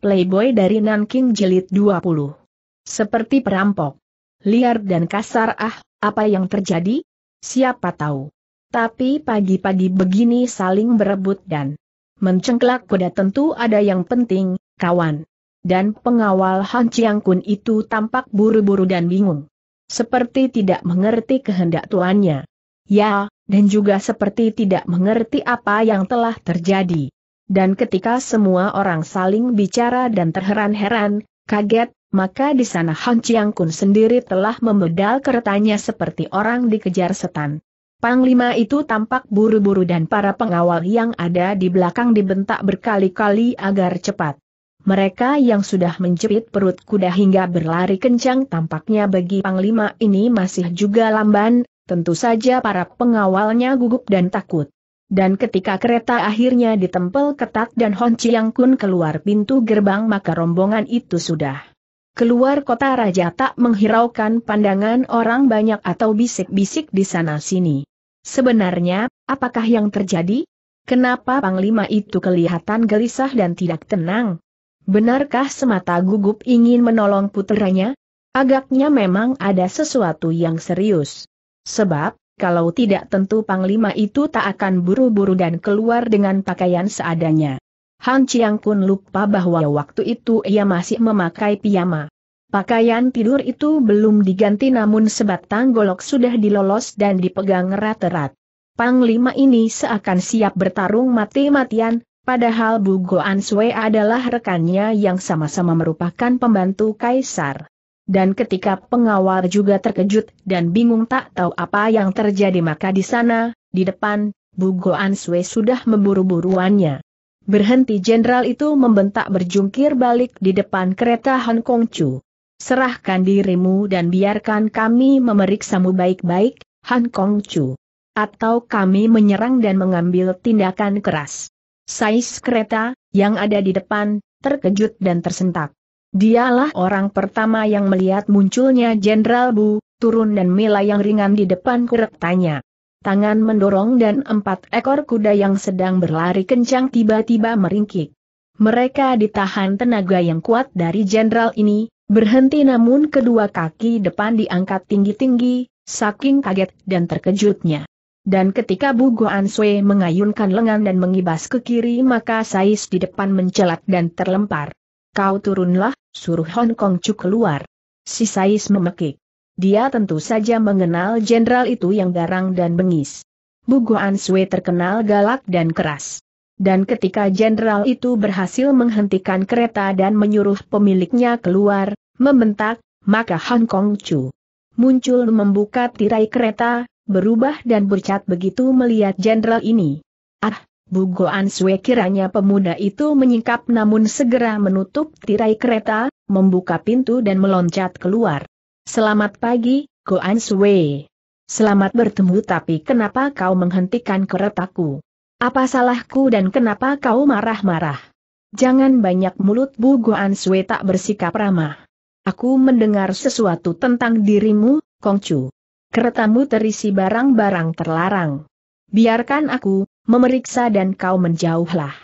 Playboy dari Nanking Jilid 20. Seperti perampok. Liar dan kasar ah, apa yang terjadi? Siapa tahu. Tapi pagi-pagi begini saling berebut dan mencengklak kuda tentu ada yang penting, kawan. Dan pengawal Han Chiang Kun itu tampak buru-buru dan bingung. Seperti tidak mengerti kehendak tuannya. Ya, dan juga seperti tidak mengerti apa yang telah terjadi dan ketika semua orang saling bicara dan terheran-heran, kaget, maka di sana Han Chiang Kun sendiri telah membedal keretanya seperti orang dikejar setan. Panglima itu tampak buru-buru dan para pengawal yang ada di belakang dibentak berkali-kali agar cepat. Mereka yang sudah menjepit perut kuda hingga berlari kencang tampaknya bagi Panglima ini masih juga lamban, tentu saja para pengawalnya gugup dan takut. Dan ketika kereta akhirnya ditempel ketat dan Hon Chiang Kun keluar pintu gerbang maka rombongan itu sudah keluar kota raja tak menghiraukan pandangan orang banyak atau bisik-bisik di sana-sini. Sebenarnya, apakah yang terjadi? Kenapa Panglima itu kelihatan gelisah dan tidak tenang? Benarkah semata gugup ingin menolong putranya? Agaknya memang ada sesuatu yang serius. Sebab, kalau tidak tentu Panglima itu tak akan buru-buru dan keluar dengan pakaian seadanya. Han Chiang pun lupa bahwa waktu itu ia masih memakai piyama. Pakaian tidur itu belum diganti namun sebatang golok sudah dilolos dan dipegang erat-erat. Panglima ini seakan siap bertarung mati-matian, padahal Bu Goan Sui adalah rekannya yang sama-sama merupakan pembantu kaisar. Dan ketika pengawal juga terkejut dan bingung tak tahu apa yang terjadi maka di sana, di depan, Bugoan Sue sudah memburu-buruannya. Berhenti jenderal itu membentak berjungkir balik di depan kereta Hong Kong Chu. Serahkan dirimu dan biarkan kami memeriksamu baik-baik, Han Kong Chu. Atau kami menyerang dan mengambil tindakan keras. Sais kereta, yang ada di depan, terkejut dan tersentak. Dialah orang pertama yang melihat munculnya Jenderal Bu, turun dan mila yang ringan di depan kuretanya. Tangan mendorong dan empat ekor kuda yang sedang berlari kencang tiba-tiba meringkik. Mereka ditahan tenaga yang kuat dari jenderal ini, berhenti namun kedua kaki depan diangkat tinggi-tinggi, saking kaget dan terkejutnya. Dan ketika Bu Goan Sui mengayunkan lengan dan mengibas ke kiri maka Sais di depan mencelat dan terlempar. Kau turunlah, Suruh Hong Kong Chu keluar. Si Sais memekik. Dia tentu saja mengenal jenderal itu yang garang dan bengis. Guan Sui terkenal galak dan keras. Dan ketika jenderal itu berhasil menghentikan kereta dan menyuruh pemiliknya keluar, membentak, maka Hong Kong Chu muncul membuka tirai kereta, berubah dan bercat begitu melihat jenderal ini. Ah, Goan Sue kiranya pemuda itu menyingkap namun segera menutup tirai kereta, membuka pintu dan meloncat keluar. Selamat pagi, Goan Sue. Selamat bertemu tapi kenapa kau menghentikan keretaku? Apa salahku dan kenapa kau marah-marah? Jangan banyak mulut Bu Goan Sue tak bersikap ramah. Aku mendengar sesuatu tentang dirimu, Kongcu. Keretamu terisi barang-barang terlarang. Biarkan aku, memeriksa dan kau menjauhlah.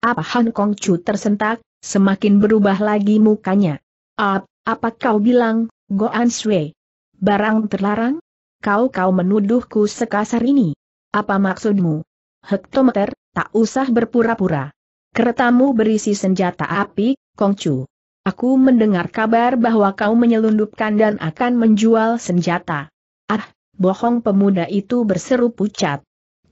Apa Han Kong Chu tersentak, semakin berubah lagi mukanya. Ap, apa kau bilang, Goan Sui? Barang terlarang? Kau-kau menuduhku sekasar ini. Apa maksudmu? Hektometer, tak usah berpura-pura. Keretamu berisi senjata api, Kong Chu. Aku mendengar kabar bahwa kau menyelundupkan dan akan menjual senjata. Ah, bohong pemuda itu berseru pucat.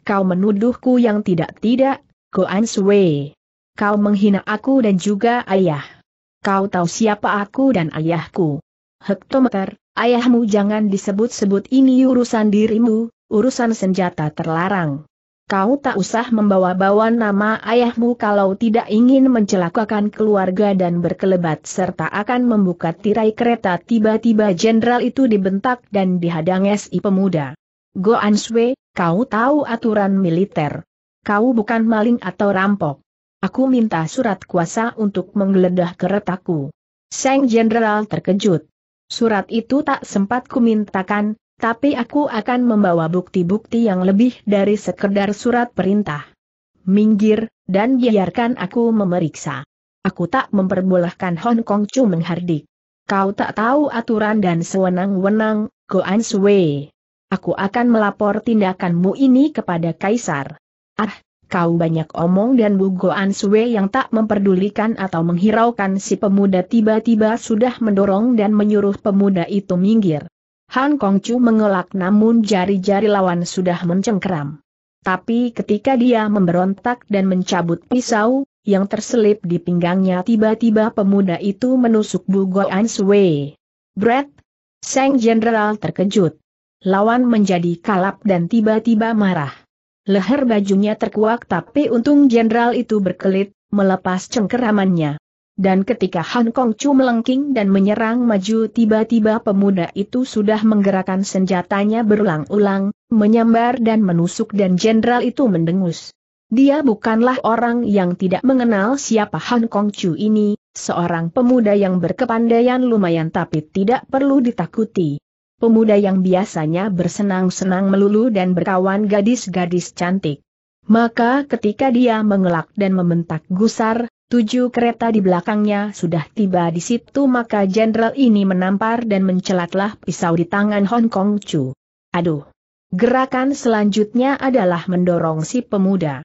Kau menuduhku yang tidak-tidak, Goan Sui. Kau menghina aku dan juga ayah. Kau tahu siapa aku dan ayahku. Hektometer, ayahmu jangan disebut-sebut ini urusan dirimu, urusan senjata terlarang. Kau tak usah membawa-bawa nama ayahmu kalau tidak ingin mencelakakan keluarga dan berkelebat serta akan membuka tirai kereta tiba-tiba jenderal itu dibentak dan dihadang SI pemuda. Go Sui, Kau tahu aturan militer. Kau bukan maling atau rampok. Aku minta surat kuasa untuk menggeledah keretaku. Sang Jenderal terkejut. Surat itu tak sempat kumintakan, tapi aku akan membawa bukti-bukti yang lebih dari sekedar surat perintah. Minggir, dan biarkan aku memeriksa. Aku tak memperbolehkan Hong Kong Chu menghardik. Kau tak tahu aturan dan sewenang-wenang, Goan Sui. Aku akan melapor tindakanmu ini kepada Kaisar. Ah, kau banyak omong dan bugoan Sue yang tak memperdulikan atau menghiraukan si pemuda tiba-tiba sudah mendorong dan menyuruh pemuda itu minggir. Han Kong Chu mengelak namun jari-jari lawan sudah mencengkeram. Tapi ketika dia memberontak dan mencabut pisau, yang terselip di pinggangnya tiba-tiba pemuda itu menusuk Goan Sue. Brett! Sang Jenderal terkejut lawan menjadi kalap dan tiba-tiba marah. Leher bajunya terkuak tapi untung jenderal itu berkelit, melepas cengkeramannya. Dan ketika Han Kong Chu melengking dan menyerang maju tiba-tiba pemuda itu sudah menggerakkan senjatanya berulang-ulang, menyambar dan menusuk dan jenderal itu mendengus. Dia bukanlah orang yang tidak mengenal siapa Han Kong Chu ini, seorang pemuda yang berkepandaian lumayan tapi tidak perlu ditakuti pemuda yang biasanya bersenang-senang melulu dan berkawan gadis-gadis cantik. Maka ketika dia mengelak dan membentak gusar, tujuh kereta di belakangnya sudah tiba di situ maka jenderal ini menampar dan mencelatlah pisau di tangan Hong Kong Chu. Aduh! Gerakan selanjutnya adalah mendorong si pemuda.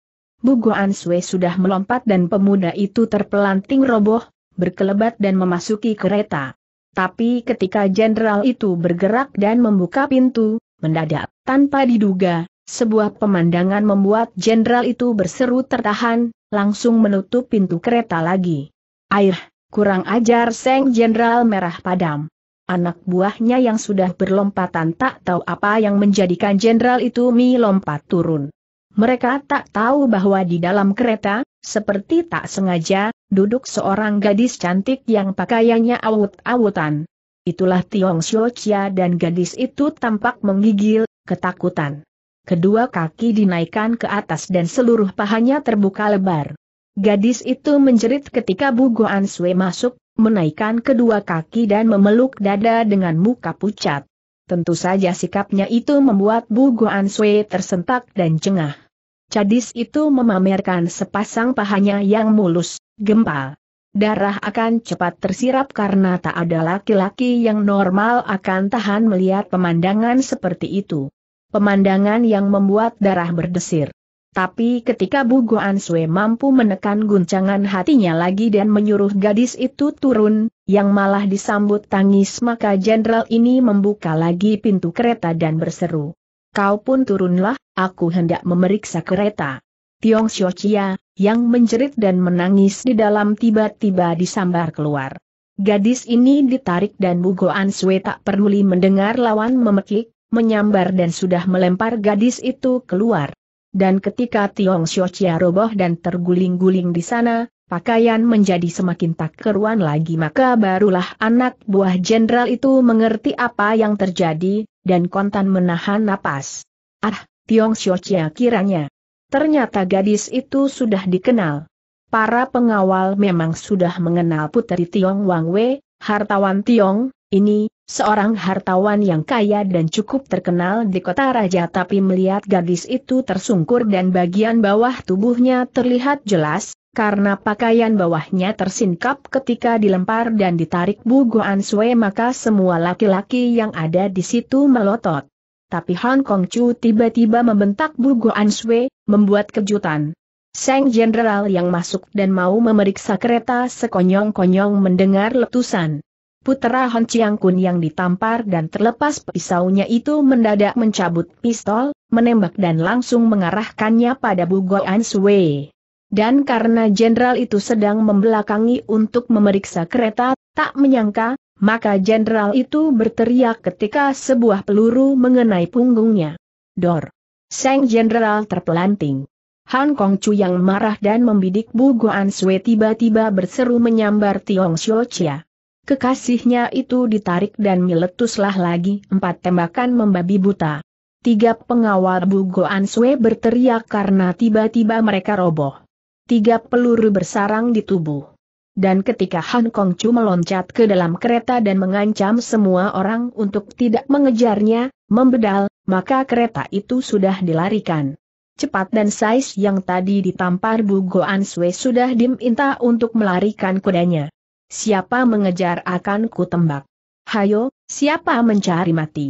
An Sui sudah melompat dan pemuda itu terpelanting roboh, berkelebat dan memasuki kereta. Tapi ketika jenderal itu bergerak dan membuka pintu, mendadak, tanpa diduga, sebuah pemandangan membuat jenderal itu berseru tertahan, langsung menutup pintu kereta lagi. Air, kurang ajar Seng Jenderal Merah Padam. Anak buahnya yang sudah berlompatan tak tahu apa yang menjadikan jenderal itu mi lompat turun. Mereka tak tahu bahwa di dalam kereta, seperti tak sengaja, duduk seorang gadis cantik yang pakaiannya awut-awutan. Itulah Tiong Chia dan gadis itu tampak menggigil, ketakutan. Kedua kaki dinaikkan ke atas dan seluruh pahanya terbuka lebar. Gadis itu menjerit ketika Bu Goan Sui masuk, menaikkan kedua kaki dan memeluk dada dengan muka pucat. Tentu saja sikapnya itu membuat Bu Goan Sui tersentak dan jengah. Cadis itu memamerkan sepasang pahanya yang mulus, gempal. Darah akan cepat tersirap karena tak ada laki-laki yang normal akan tahan melihat pemandangan seperti itu. Pemandangan yang membuat darah berdesir. Tapi ketika Guan Sui mampu menekan guncangan hatinya lagi dan menyuruh gadis itu turun, yang malah disambut tangis maka jenderal ini membuka lagi pintu kereta dan berseru. Kau pun turunlah, aku hendak memeriksa kereta. Tiong Xiochia, yang menjerit dan menangis di dalam tiba-tiba disambar keluar. Gadis ini ditarik dan Bugo Ansue tak peduli mendengar lawan memekik, menyambar dan sudah melempar gadis itu keluar. Dan ketika Tiong Xiochia roboh dan terguling-guling di sana, pakaian menjadi semakin tak keruan lagi maka barulah anak buah jenderal itu mengerti apa yang terjadi, dan kontan menahan napas. Ah, Tiong Xiochia kiranya. Ternyata gadis itu sudah dikenal. Para pengawal memang sudah mengenal putri Tiong Wang Wei, hartawan Tiong, ini, seorang hartawan yang kaya dan cukup terkenal di kota raja tapi melihat gadis itu tersungkur dan bagian bawah tubuhnya terlihat jelas, karena pakaian bawahnya tersingkap ketika dilempar dan ditarik Bu Guan Sui maka semua laki-laki yang ada di situ melotot. Tapi Hong Kong Chu tiba-tiba membentak Bu Guan Sui, membuat kejutan. Sang jenderal yang masuk dan mau memeriksa kereta sekonyong-konyong mendengar letusan. Putera Hon Chiang Kun yang ditampar dan terlepas pisaunya itu mendadak mencabut pistol, menembak dan langsung mengarahkannya pada Bu Guan Sui. Dan karena jenderal itu sedang membelakangi untuk memeriksa kereta, tak menyangka, maka jenderal itu berteriak ketika sebuah peluru mengenai punggungnya. Dor! Sang jenderal terpelanting. Han Kong Chu yang marah dan membidik Bu Guan Sui tiba-tiba berseru menyambar Tiong Xiu Chia. Kekasihnya itu ditarik dan meletuslah lagi empat tembakan membabi buta. Tiga pengawal Bu Guan Sui berteriak karena tiba-tiba mereka roboh tiga peluru bersarang di tubuh. Dan ketika Han Kong Chu meloncat ke dalam kereta dan mengancam semua orang untuk tidak mengejarnya, membedal, maka kereta itu sudah dilarikan. Cepat dan Sais yang tadi ditampar Bu Goan Sui sudah diminta untuk melarikan kudanya. Siapa mengejar akan kutembak. Hayo, siapa mencari mati?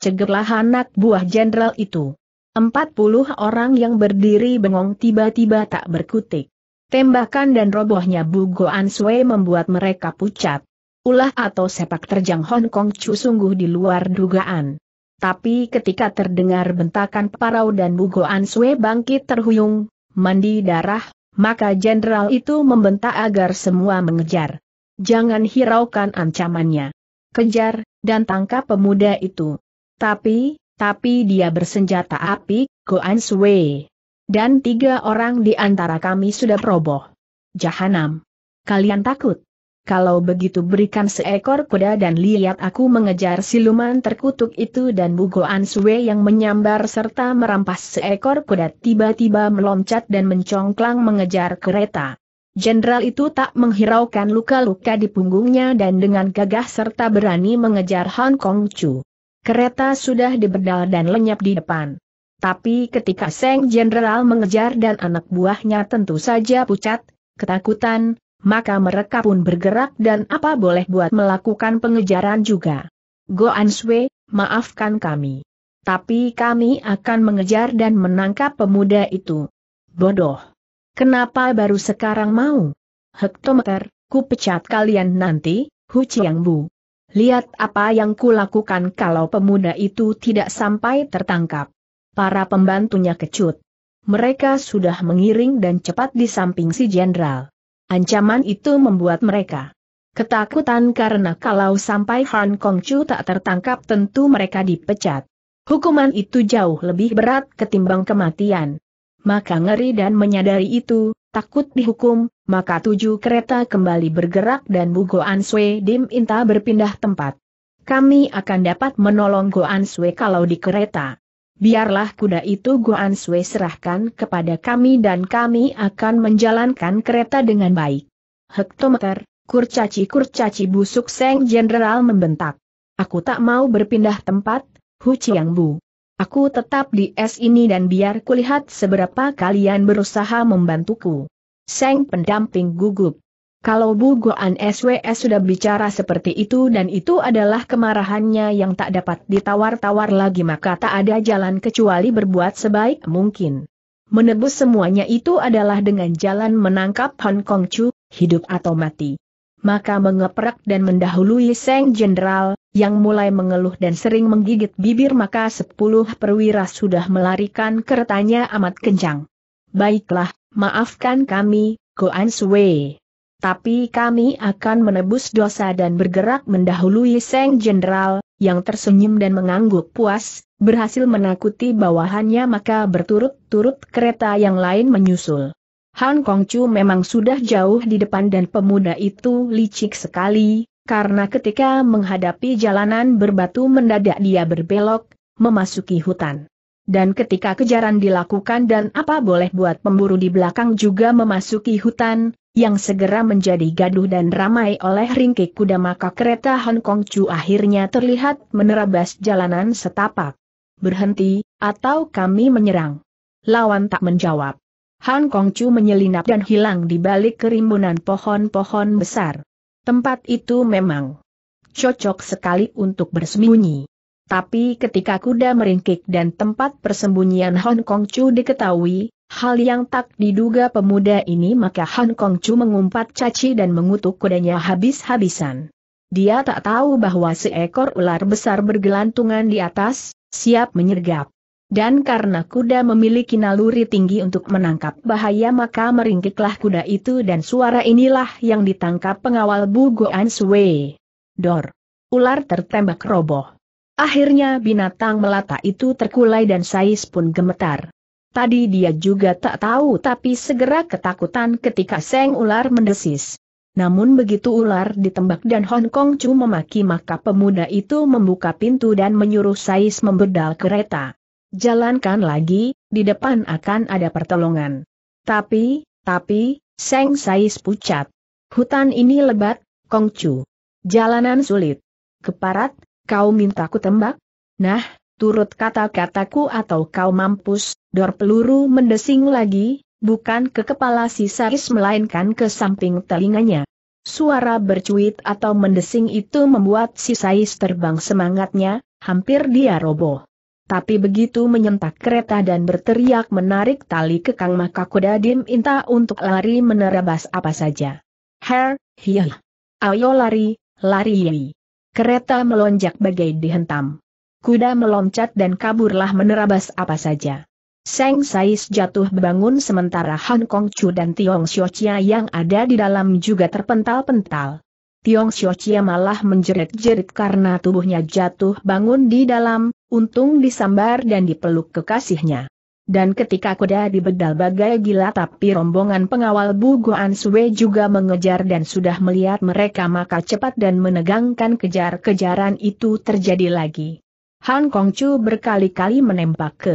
Cegerlah anak buah jenderal itu. Empat puluh orang yang berdiri bengong tiba-tiba tak berkutik. Tembakan dan robohnya Bu Goan Sui membuat mereka pucat. Ulah atau sepak terjang Hong Kong Chu sungguh di luar dugaan. Tapi ketika terdengar bentakan parau dan Bu Goan Sui bangkit terhuyung, mandi darah, maka jenderal itu membentak agar semua mengejar. Jangan hiraukan ancamannya. Kejar, dan tangkap pemuda itu. Tapi, tapi dia bersenjata api, Goan Sui. Dan tiga orang di antara kami sudah roboh. Jahanam. Kalian takut? Kalau begitu berikan seekor kuda dan lihat aku mengejar siluman terkutuk itu dan Bugoan Sue yang menyambar serta merampas seekor kuda tiba-tiba meloncat dan mencongklang mengejar kereta. Jenderal itu tak menghiraukan luka-luka di punggungnya dan dengan gagah serta berani mengejar Hong Kong Chu. Kereta sudah dibedal dan lenyap di depan. Tapi ketika Seng Jenderal mengejar dan anak buahnya tentu saja pucat, ketakutan, maka mereka pun bergerak dan apa boleh buat melakukan pengejaran juga. Go Answe, maafkan kami. Tapi kami akan mengejar dan menangkap pemuda itu. Bodoh. Kenapa baru sekarang mau? Hektometer, ku pecat kalian nanti, Hu Chiang Bu lihat apa yang kulakukan kalau pemuda itu tidak sampai tertangkap. Para pembantunya kecut. Mereka sudah mengiring dan cepat di samping si jenderal. Ancaman itu membuat mereka ketakutan karena kalau sampai Han Kong Chu tak tertangkap tentu mereka dipecat. Hukuman itu jauh lebih berat ketimbang kematian maka ngeri dan menyadari itu, takut dihukum, maka tujuh kereta kembali bergerak dan Bu Goan Sui Dim Inta berpindah tempat. Kami akan dapat menolong Goan Sui kalau di kereta. Biarlah kuda itu Goan Sui serahkan kepada kami dan kami akan menjalankan kereta dengan baik. Hektometer, kurcaci-kurcaci busuk Seng Jenderal membentak. Aku tak mau berpindah tempat, Hu Chiang Bu. Aku tetap di es ini dan biar kulihat seberapa kalian berusaha membantuku. Seng pendamping gugup. Kalau Bu Goan SWS sudah bicara seperti itu dan itu adalah kemarahannya yang tak dapat ditawar-tawar lagi maka tak ada jalan kecuali berbuat sebaik mungkin. Menebus semuanya itu adalah dengan jalan menangkap Hong Kong Chu, hidup atau mati. Maka mengeprak dan mendahului Seng Jenderal, yang mulai mengeluh dan sering menggigit bibir maka sepuluh perwira sudah melarikan keretanya amat kencang. Baiklah, maafkan kami, Goan Sui. Tapi kami akan menebus dosa dan bergerak mendahului Seng Jenderal, yang tersenyum dan mengangguk puas, berhasil menakuti bawahannya maka berturut-turut kereta yang lain menyusul. Han Kongcu memang sudah jauh di depan dan pemuda itu licik sekali, karena ketika menghadapi jalanan berbatu mendadak dia berbelok, memasuki hutan. Dan ketika kejaran dilakukan dan apa boleh buat pemburu di belakang juga memasuki hutan, yang segera menjadi gaduh dan ramai oleh ringkik kuda maka kereta Hong Kong Chu akhirnya terlihat menerabas jalanan setapak. Berhenti, atau kami menyerang. Lawan tak menjawab. Hong Kong Chu menyelinap dan hilang di balik kerimbunan pohon-pohon besar. Tempat itu memang cocok sekali untuk bersembunyi. Tapi ketika kuda meringkik dan tempat persembunyian Hong Kong Chu diketahui, hal yang tak diduga pemuda ini maka Hong Kong Chu mengumpat caci dan mengutuk kudanya habis-habisan. Dia tak tahu bahwa seekor ular besar bergelantungan di atas, siap menyergap. Dan karena kuda memiliki naluri tinggi untuk menangkap bahaya maka meringkiklah kuda itu dan suara inilah yang ditangkap pengawal Bu Goan Sui. Dor. Ular tertembak roboh. Akhirnya binatang melata itu terkulai dan Sais pun gemetar. Tadi dia juga tak tahu tapi segera ketakutan ketika seng ular mendesis. Namun begitu ular ditembak dan Hong Kong Chu memaki maka pemuda itu membuka pintu dan menyuruh Sais membedal kereta. Jalankan lagi, di depan akan ada pertolongan. Tapi, tapi, Seng Sais pucat. Hutan ini lebat, Kongcu. Jalanan sulit. Keparat, kau minta ku tembak? Nah, turut kata-kataku atau kau mampus, dor peluru mendesing lagi, bukan ke kepala si Sais melainkan ke samping telinganya. Suara bercuit atau mendesing itu membuat si Sais terbang semangatnya, hampir dia roboh. Tapi begitu menyentak kereta dan berteriak menarik tali kekang maka kuda Dim Inta untuk lari menerabas apa saja. Her, hiya. Ayo lari, lari yai. Kereta melonjak bagai dihentam. Kuda meloncat dan kaburlah menerabas apa saja. Seng Sais jatuh bangun sementara Han Kong Chu dan Tiong Chia yang ada di dalam juga terpental-pental. Tiong Chia malah menjerit-jerit karena tubuhnya jatuh bangun di dalam, untung disambar dan dipeluk kekasihnya. Dan ketika kuda dibedal bagai gila tapi rombongan pengawal Bu Goan Sue juga mengejar dan sudah melihat mereka maka cepat dan menegangkan kejar-kejaran itu terjadi lagi. Han Chu berkali-kali menembak ke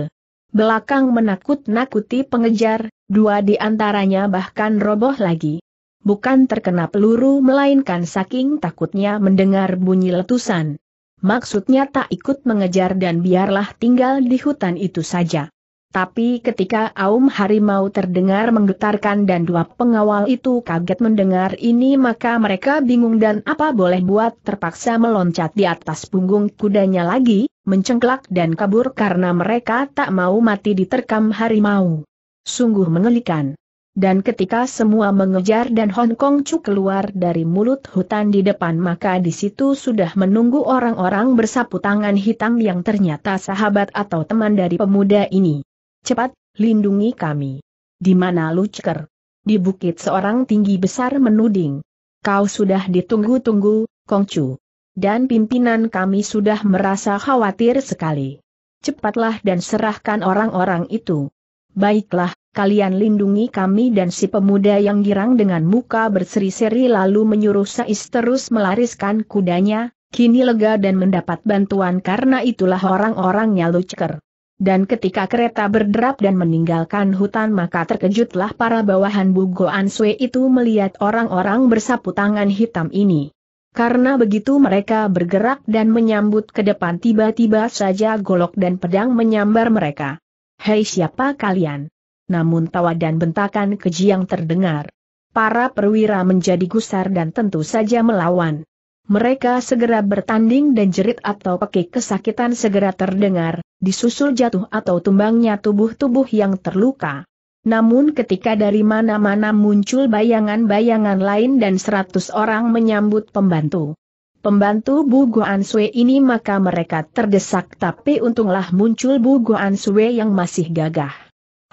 belakang menakut-nakuti pengejar, dua di antaranya bahkan roboh lagi. Bukan terkena peluru melainkan saking takutnya mendengar bunyi letusan. Maksudnya tak ikut mengejar dan biarlah tinggal di hutan itu saja. Tapi ketika Aum Harimau terdengar menggetarkan dan dua pengawal itu kaget mendengar ini maka mereka bingung dan apa boleh buat terpaksa meloncat di atas punggung kudanya lagi, mencengklak dan kabur karena mereka tak mau mati diterkam harimau. Sungguh mengelikan. Dan ketika semua mengejar dan Hong Kong Chu keluar dari mulut hutan di depan maka di situ sudah menunggu orang-orang bersapu tangan hitam yang ternyata sahabat atau teman dari pemuda ini. Cepat, lindungi kami. Di mana Lucker? Di bukit seorang tinggi besar menuding. Kau sudah ditunggu-tunggu, Kong Chu. Dan pimpinan kami sudah merasa khawatir sekali. Cepatlah dan serahkan orang-orang itu. Baiklah, kalian lindungi kami dan si pemuda yang girang dengan muka berseri-seri lalu menyuruh Sais terus melariskan kudanya, kini lega dan mendapat bantuan karena itulah orang-orangnya Lucker. Dan ketika kereta berderap dan meninggalkan hutan maka terkejutlah para bawahan Bugo Sue itu melihat orang-orang bersapu tangan hitam ini. Karena begitu mereka bergerak dan menyambut ke depan tiba-tiba saja golok dan pedang menyambar mereka. Hei siapa kalian? namun tawa dan bentakan keji yang terdengar. Para perwira menjadi gusar dan tentu saja melawan. Mereka segera bertanding dan jerit atau pekik kesakitan segera terdengar, disusul jatuh atau tumbangnya tubuh-tubuh yang terluka. Namun ketika dari mana-mana muncul bayangan-bayangan lain dan seratus orang menyambut pembantu. Pembantu Bu Guan Sui ini maka mereka terdesak tapi untunglah muncul Bu Guan Sui yang masih gagah.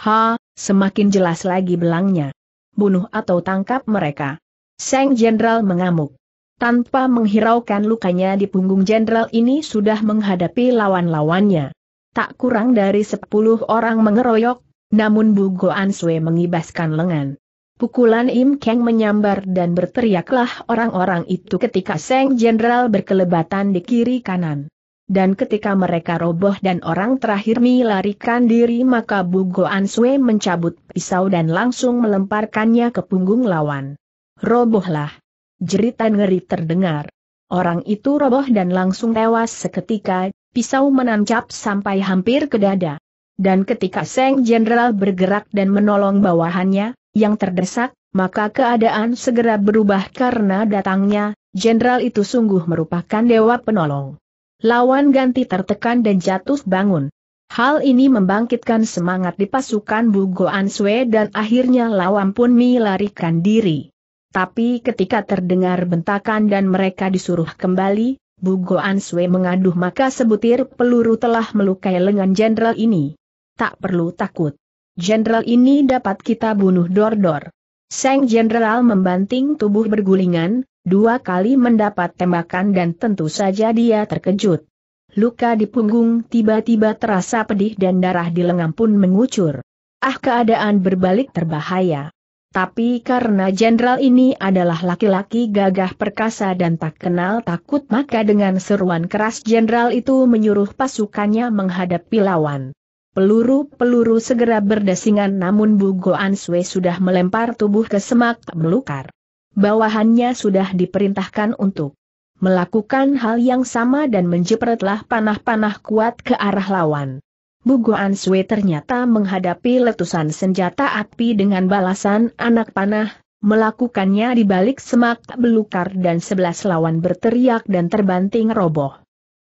Ha, Semakin jelas lagi belangnya. Bunuh atau tangkap mereka. Sang Jenderal mengamuk. Tanpa menghiraukan lukanya di punggung Jenderal ini sudah menghadapi lawan-lawannya. Tak kurang dari sepuluh orang mengeroyok, namun Bu Goan Sui mengibaskan lengan. Pukulan Im Kang menyambar dan berteriaklah orang-orang itu ketika sang Jenderal berkelebatan di kiri kanan dan ketika mereka roboh dan orang terakhir melarikan diri maka Bu Goan Sui mencabut pisau dan langsung melemparkannya ke punggung lawan. Robohlah. Jeritan ngeri terdengar. Orang itu roboh dan langsung tewas seketika, pisau menancap sampai hampir ke dada. Dan ketika Seng Jenderal bergerak dan menolong bawahannya, yang terdesak, maka keadaan segera berubah karena datangnya, jenderal itu sungguh merupakan dewa penolong. Lawan ganti tertekan dan jatuh bangun. Hal ini membangkitkan semangat di pasukan Bugo Answe dan akhirnya lawan pun melarikan diri. Tapi ketika terdengar bentakan dan mereka disuruh kembali, Bugo Answe mengaduh maka sebutir peluru telah melukai lengan jenderal ini. Tak perlu takut. Jenderal ini dapat kita bunuh dor-dor. Sang jenderal membanting tubuh bergulingan, dua kali mendapat tembakan dan tentu saja dia terkejut. Luka di punggung tiba-tiba terasa pedih dan darah di lengan pun mengucur. Ah keadaan berbalik terbahaya. Tapi karena jenderal ini adalah laki-laki gagah perkasa dan tak kenal takut maka dengan seruan keras jenderal itu menyuruh pasukannya menghadapi lawan. Peluru-peluru segera berdasingan namun Bu Goan Sue sudah melempar tubuh ke semak melukar bawahannya sudah diperintahkan untuk melakukan hal yang sama dan menjepretlah panah-panah kuat ke arah lawan. Guan Sui ternyata menghadapi letusan senjata api dengan balasan anak panah, melakukannya di balik semak belukar dan sebelas lawan berteriak dan terbanting roboh.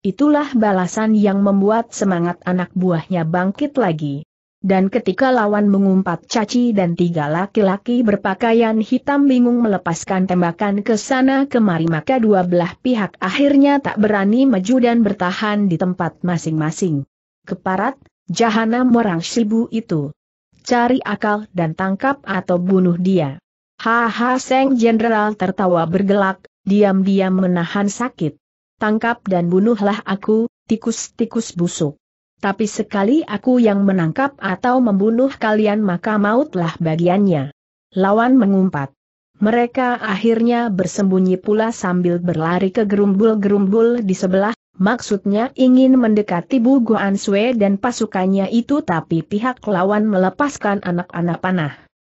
Itulah balasan yang membuat semangat anak buahnya bangkit lagi dan ketika lawan mengumpat caci dan tiga laki-laki berpakaian hitam bingung melepaskan tembakan ke sana kemari maka dua belah pihak akhirnya tak berani maju dan bertahan di tempat masing-masing. Keparat, jahanam orang sibu itu. Cari akal dan tangkap atau bunuh dia. Haha Seng Jenderal tertawa bergelak, diam-diam menahan sakit. Tangkap dan bunuhlah aku, tikus-tikus busuk. Tapi sekali aku yang menangkap atau membunuh kalian maka mautlah bagiannya. Lawan mengumpat. Mereka akhirnya bersembunyi pula sambil berlari ke gerumbul-gerumbul di sebelah, maksudnya ingin mendekati Bu Guan Sue dan pasukannya itu tapi pihak lawan melepaskan anak-anak panah.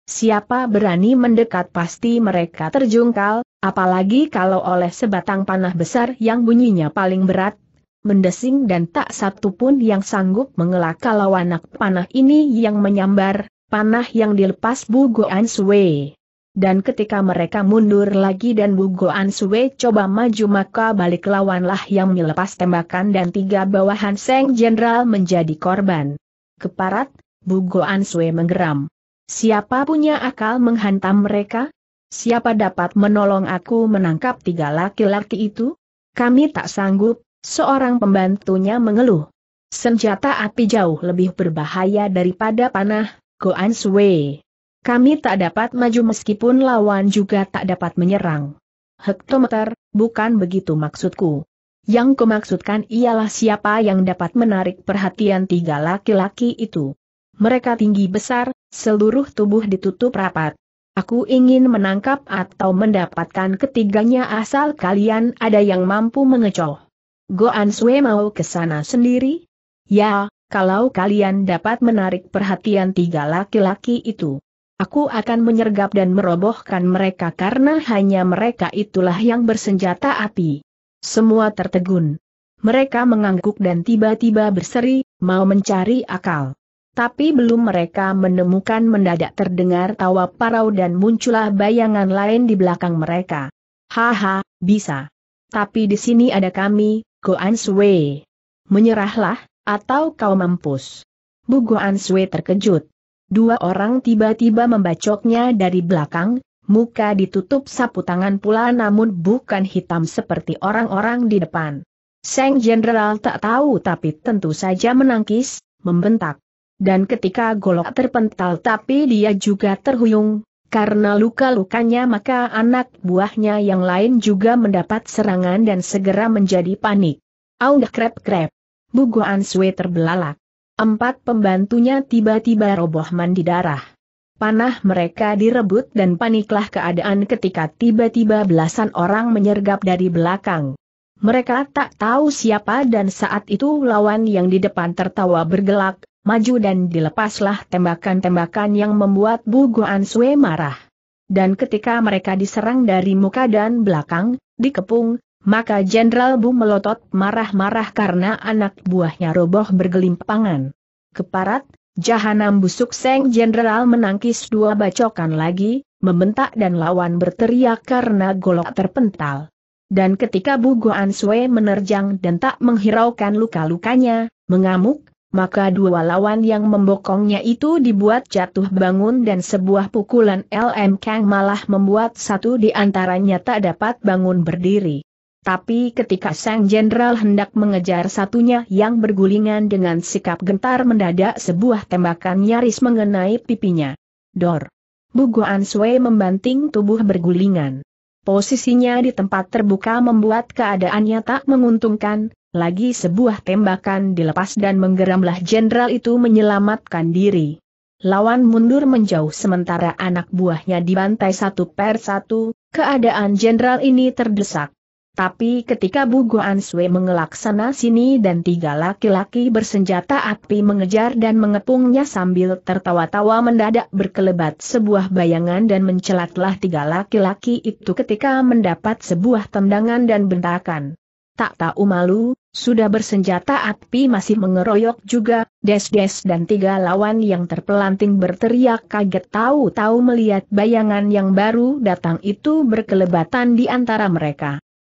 Siapa berani mendekat pasti mereka terjungkal, apalagi kalau oleh sebatang panah besar yang bunyinya paling berat, mendesing dan tak satu pun yang sanggup mengelak kalau anak panah ini yang menyambar, panah yang dilepas Bu Goan Sue. Dan ketika mereka mundur lagi dan Bu Goan Sue coba maju maka balik lawanlah yang melepas tembakan dan tiga bawahan Seng Jenderal menjadi korban. Keparat, Bu Goan Sue menggeram. Siapa punya akal menghantam mereka? Siapa dapat menolong aku menangkap tiga laki-laki itu? Kami tak sanggup, Seorang pembantunya mengeluh. Senjata api jauh lebih berbahaya daripada panah, Goan Sui. Kami tak dapat maju meskipun lawan juga tak dapat menyerang. Hektometer, bukan begitu maksudku. Yang kumaksudkan ialah siapa yang dapat menarik perhatian tiga laki-laki itu. Mereka tinggi besar, seluruh tubuh ditutup rapat. Aku ingin menangkap atau mendapatkan ketiganya asal kalian ada yang mampu mengecoh. Goan Sue mau ke sana sendiri? Ya, kalau kalian dapat menarik perhatian tiga laki-laki itu. Aku akan menyergap dan merobohkan mereka karena hanya mereka itulah yang bersenjata api. Semua tertegun. Mereka mengangguk dan tiba-tiba berseri, mau mencari akal. Tapi belum mereka menemukan mendadak terdengar tawa parau dan muncullah bayangan lain di belakang mereka. Haha, bisa. Tapi di sini ada kami, Bugo Answe. Menyerahlah, atau kau mampus. Bugo Answe terkejut. Dua orang tiba-tiba membacoknya dari belakang, muka ditutup sapu tangan pula namun bukan hitam seperti orang-orang di depan. Seng Jenderal tak tahu tapi tentu saja menangkis, membentak. Dan ketika golok terpental tapi dia juga terhuyung, karena luka-lukanya maka anak buahnya yang lain juga mendapat serangan dan segera menjadi panik. Aung krep-krep. Bugo Sui terbelalak. Empat pembantunya tiba-tiba roboh mandi darah. Panah mereka direbut dan paniklah keadaan ketika tiba-tiba belasan orang menyergap dari belakang. Mereka tak tahu siapa dan saat itu lawan yang di depan tertawa bergelak, maju dan dilepaslah tembakan-tembakan yang membuat Bu Guan Sue marah. Dan ketika mereka diserang dari muka dan belakang, dikepung, maka Jenderal Bu melotot marah-marah karena anak buahnya roboh bergelimpangan. Keparat, jahanam busuk Seng Jenderal menangkis dua bacokan lagi, membentak dan lawan berteriak karena golok terpental. Dan ketika Bu Guan Sue menerjang dan tak menghiraukan luka-lukanya, mengamuk, maka dua lawan yang membokongnya itu dibuat jatuh bangun dan sebuah pukulan LM Kang malah membuat satu di antaranya tak dapat bangun berdiri. Tapi ketika sang jenderal hendak mengejar satunya yang bergulingan dengan sikap gentar mendadak sebuah tembakan nyaris mengenai pipinya. Dor. Bugoan Sue membanting tubuh bergulingan. Posisinya di tempat terbuka membuat keadaannya tak menguntungkan, lagi sebuah tembakan dilepas dan menggeramlah jenderal itu menyelamatkan diri. Lawan mundur menjauh sementara anak buahnya dibantai satu per satu, keadaan jenderal ini terdesak. Tapi ketika Bugo Sui mengelak sana sini dan tiga laki-laki bersenjata api mengejar dan mengepungnya sambil tertawa-tawa mendadak berkelebat sebuah bayangan dan mencelatlah tiga laki-laki itu ketika mendapat sebuah tendangan dan bentakan tak tahu malu, sudah bersenjata api masih mengeroyok juga, des-des dan tiga lawan yang terpelanting berteriak kaget tahu-tahu melihat bayangan yang baru datang itu berkelebatan di antara mereka.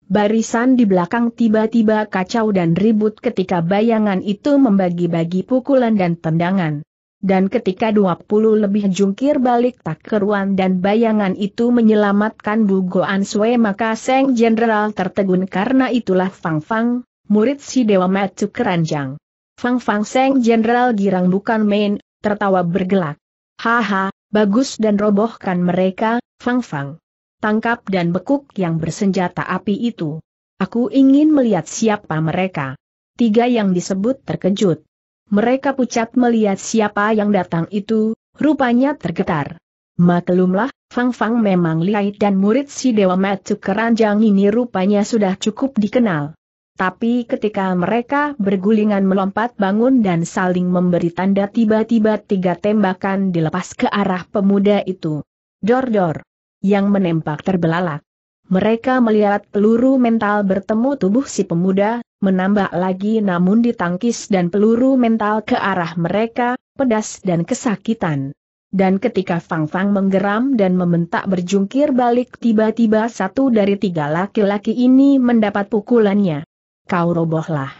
Barisan di belakang tiba-tiba kacau dan ribut ketika bayangan itu membagi-bagi pukulan dan tendangan. Dan ketika 20 lebih jungkir balik tak keruan dan bayangan itu menyelamatkan Bu Goan Sui maka Seng Jenderal tertegun karena itulah Fang Fang, murid si Dewa Matu Keranjang. Fang Fang Seng Jenderal girang bukan main, tertawa bergelak. Haha, bagus dan robohkan mereka, Fang Fang. Tangkap dan bekuk yang bersenjata api itu. Aku ingin melihat siapa mereka. Tiga yang disebut terkejut. Mereka pucat melihat siapa yang datang itu, rupanya tergetar. Maklumlah, Fang Fang memang lihai dan murid si Dewa Metu Keranjang ini rupanya sudah cukup dikenal. Tapi ketika mereka bergulingan melompat bangun dan saling memberi tanda tiba-tiba tiga tembakan dilepas ke arah pemuda itu. Dor-dor. Yang menembak terbelalak. Mereka melihat peluru mental bertemu tubuh si pemuda, menambah lagi namun ditangkis dan peluru mental ke arah mereka, pedas dan kesakitan. Dan ketika Fang Fang menggeram dan membentak berjungkir balik tiba-tiba satu dari tiga laki-laki ini mendapat pukulannya. Kau robohlah.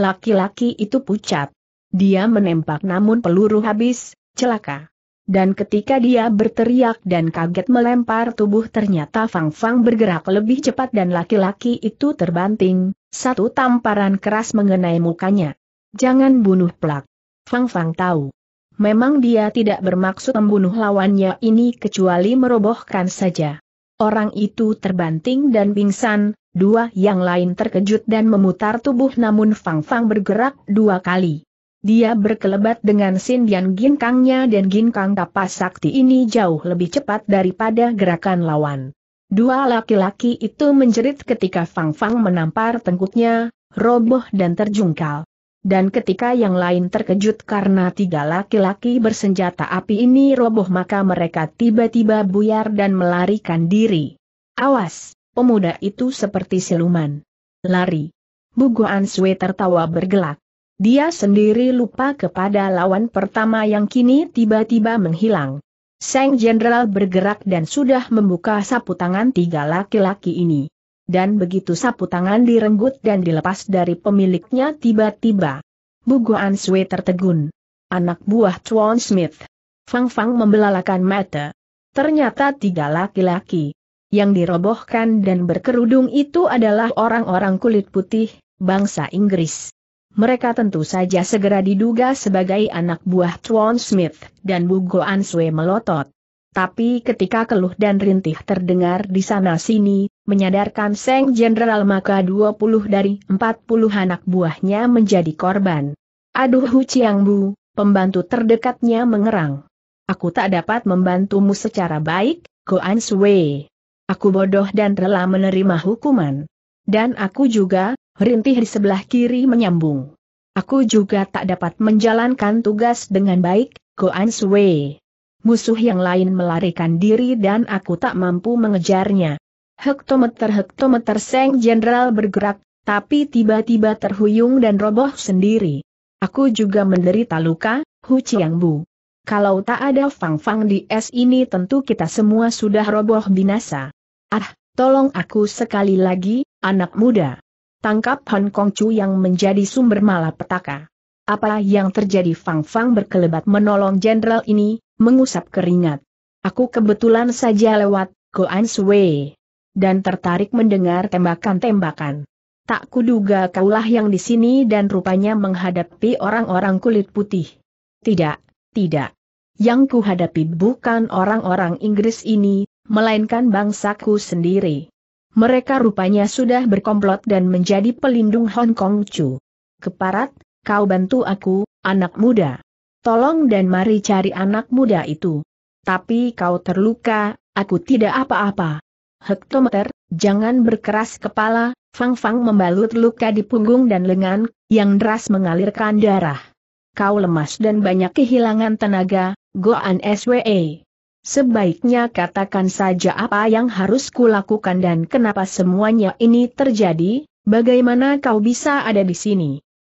Laki-laki itu pucat. Dia menembak, namun peluru habis, celaka. Dan ketika dia berteriak dan kaget melempar tubuh ternyata Fang Fang bergerak lebih cepat dan laki-laki itu terbanting, satu tamparan keras mengenai mukanya. Jangan bunuh plak. Fang Fang tahu. Memang dia tidak bermaksud membunuh lawannya ini kecuali merobohkan saja. Orang itu terbanting dan pingsan, dua yang lain terkejut dan memutar tubuh namun Fang Fang bergerak dua kali. Dia berkelebat dengan sindian ginkangnya dan ginkang kapas sakti ini jauh lebih cepat daripada gerakan lawan. Dua laki-laki itu menjerit ketika Fang Fang menampar tengkuknya, roboh dan terjungkal. Dan ketika yang lain terkejut karena tiga laki-laki bersenjata api ini roboh maka mereka tiba-tiba buyar dan melarikan diri. Awas, pemuda itu seperti siluman. Lari. Bugoan Sue tertawa bergelak. Dia sendiri lupa kepada lawan pertama yang kini tiba-tiba menghilang. Sang Jenderal bergerak dan sudah membuka sapu tangan tiga laki-laki ini. Dan begitu sapu tangan direnggut dan dilepas dari pemiliknya tiba-tiba. buguan Sui tertegun. Anak buah Chuan Smith. Fang Fang membelalakan mata. Ternyata tiga laki-laki. Yang dirobohkan dan berkerudung itu adalah orang-orang kulit putih, bangsa Inggris mereka tentu saja segera diduga sebagai anak buah Tuan Smith, dan Bugo Answe melotot. Tapi ketika keluh dan rintih terdengar di sana-sini, menyadarkan Seng Jenderal maka 20 dari 40 anak buahnya menjadi korban. Aduh Hu Chiang Bu, pembantu terdekatnya mengerang. Aku tak dapat membantumu secara baik, Goan Sui. Aku bodoh dan rela menerima hukuman. Dan aku juga, rintih di sebelah kiri menyambung. Aku juga tak dapat menjalankan tugas dengan baik, Goan Sui. Musuh yang lain melarikan diri dan aku tak mampu mengejarnya. Hektometer-hektometer Seng Jenderal bergerak, tapi tiba-tiba terhuyung dan roboh sendiri. Aku juga menderita luka, Hu Chiang Bu. Kalau tak ada Fang Fang di es ini tentu kita semua sudah roboh binasa. Ah, tolong aku sekali lagi, anak muda tangkap Hong Kong Chu yang menjadi sumber malapetaka. Apa yang terjadi Fang Fang berkelebat menolong jenderal ini, mengusap keringat. Aku kebetulan saja lewat, Go Sui. Dan tertarik mendengar tembakan-tembakan. Tak kuduga kaulah yang di sini dan rupanya menghadapi orang-orang kulit putih. Tidak, tidak. Yang kuhadapi bukan orang-orang Inggris ini, melainkan bangsaku sendiri mereka rupanya sudah berkomplot dan menjadi pelindung Hong Kong Chu. Keparat, kau bantu aku, anak muda. Tolong dan mari cari anak muda itu. Tapi kau terluka, aku tidak apa-apa. Hektometer, jangan berkeras kepala, Fang Fang membalut luka di punggung dan lengan, yang deras mengalirkan darah. Kau lemas dan banyak kehilangan tenaga, Goan SWE. Sebaiknya katakan saja apa yang harus kulakukan dan kenapa semuanya ini terjadi, bagaimana kau bisa ada di sini.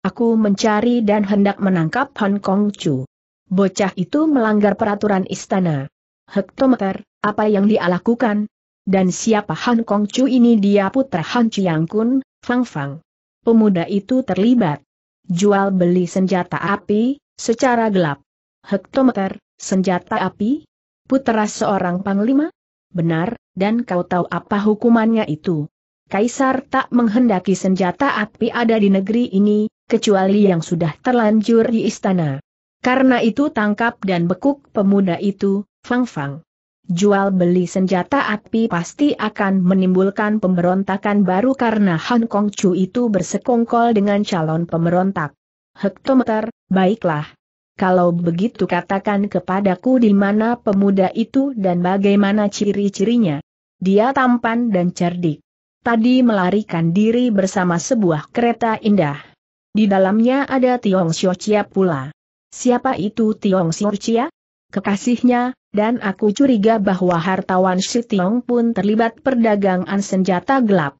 Aku mencari dan hendak menangkap Hong Kong Chu. Bocah itu melanggar peraturan istana. Hektometer, apa yang dia lakukan? Dan siapa Hong Kong Chu ini dia putra Han Chiang Kun, Fang Fang. Pemuda itu terlibat. Jual beli senjata api, secara gelap. Hektometer, senjata api, Putera seorang panglima? Benar, dan kau tahu apa hukumannya itu? Kaisar tak menghendaki senjata api ada di negeri ini, kecuali yang sudah terlanjur di istana. Karena itu tangkap dan bekuk pemuda itu, Fang Fang. Jual beli senjata api pasti akan menimbulkan pemberontakan baru karena Han Kong Chu itu bersekongkol dengan calon pemberontak. Hektometer, baiklah, kalau begitu katakan kepadaku di mana pemuda itu dan bagaimana ciri-cirinya. Dia tampan dan cerdik. Tadi melarikan diri bersama sebuah kereta indah. Di dalamnya ada Tiong Xiochia pula. Siapa itu Tiong Xiochia? Kekasihnya, dan aku curiga bahwa hartawan si Tiong pun terlibat perdagangan senjata gelap.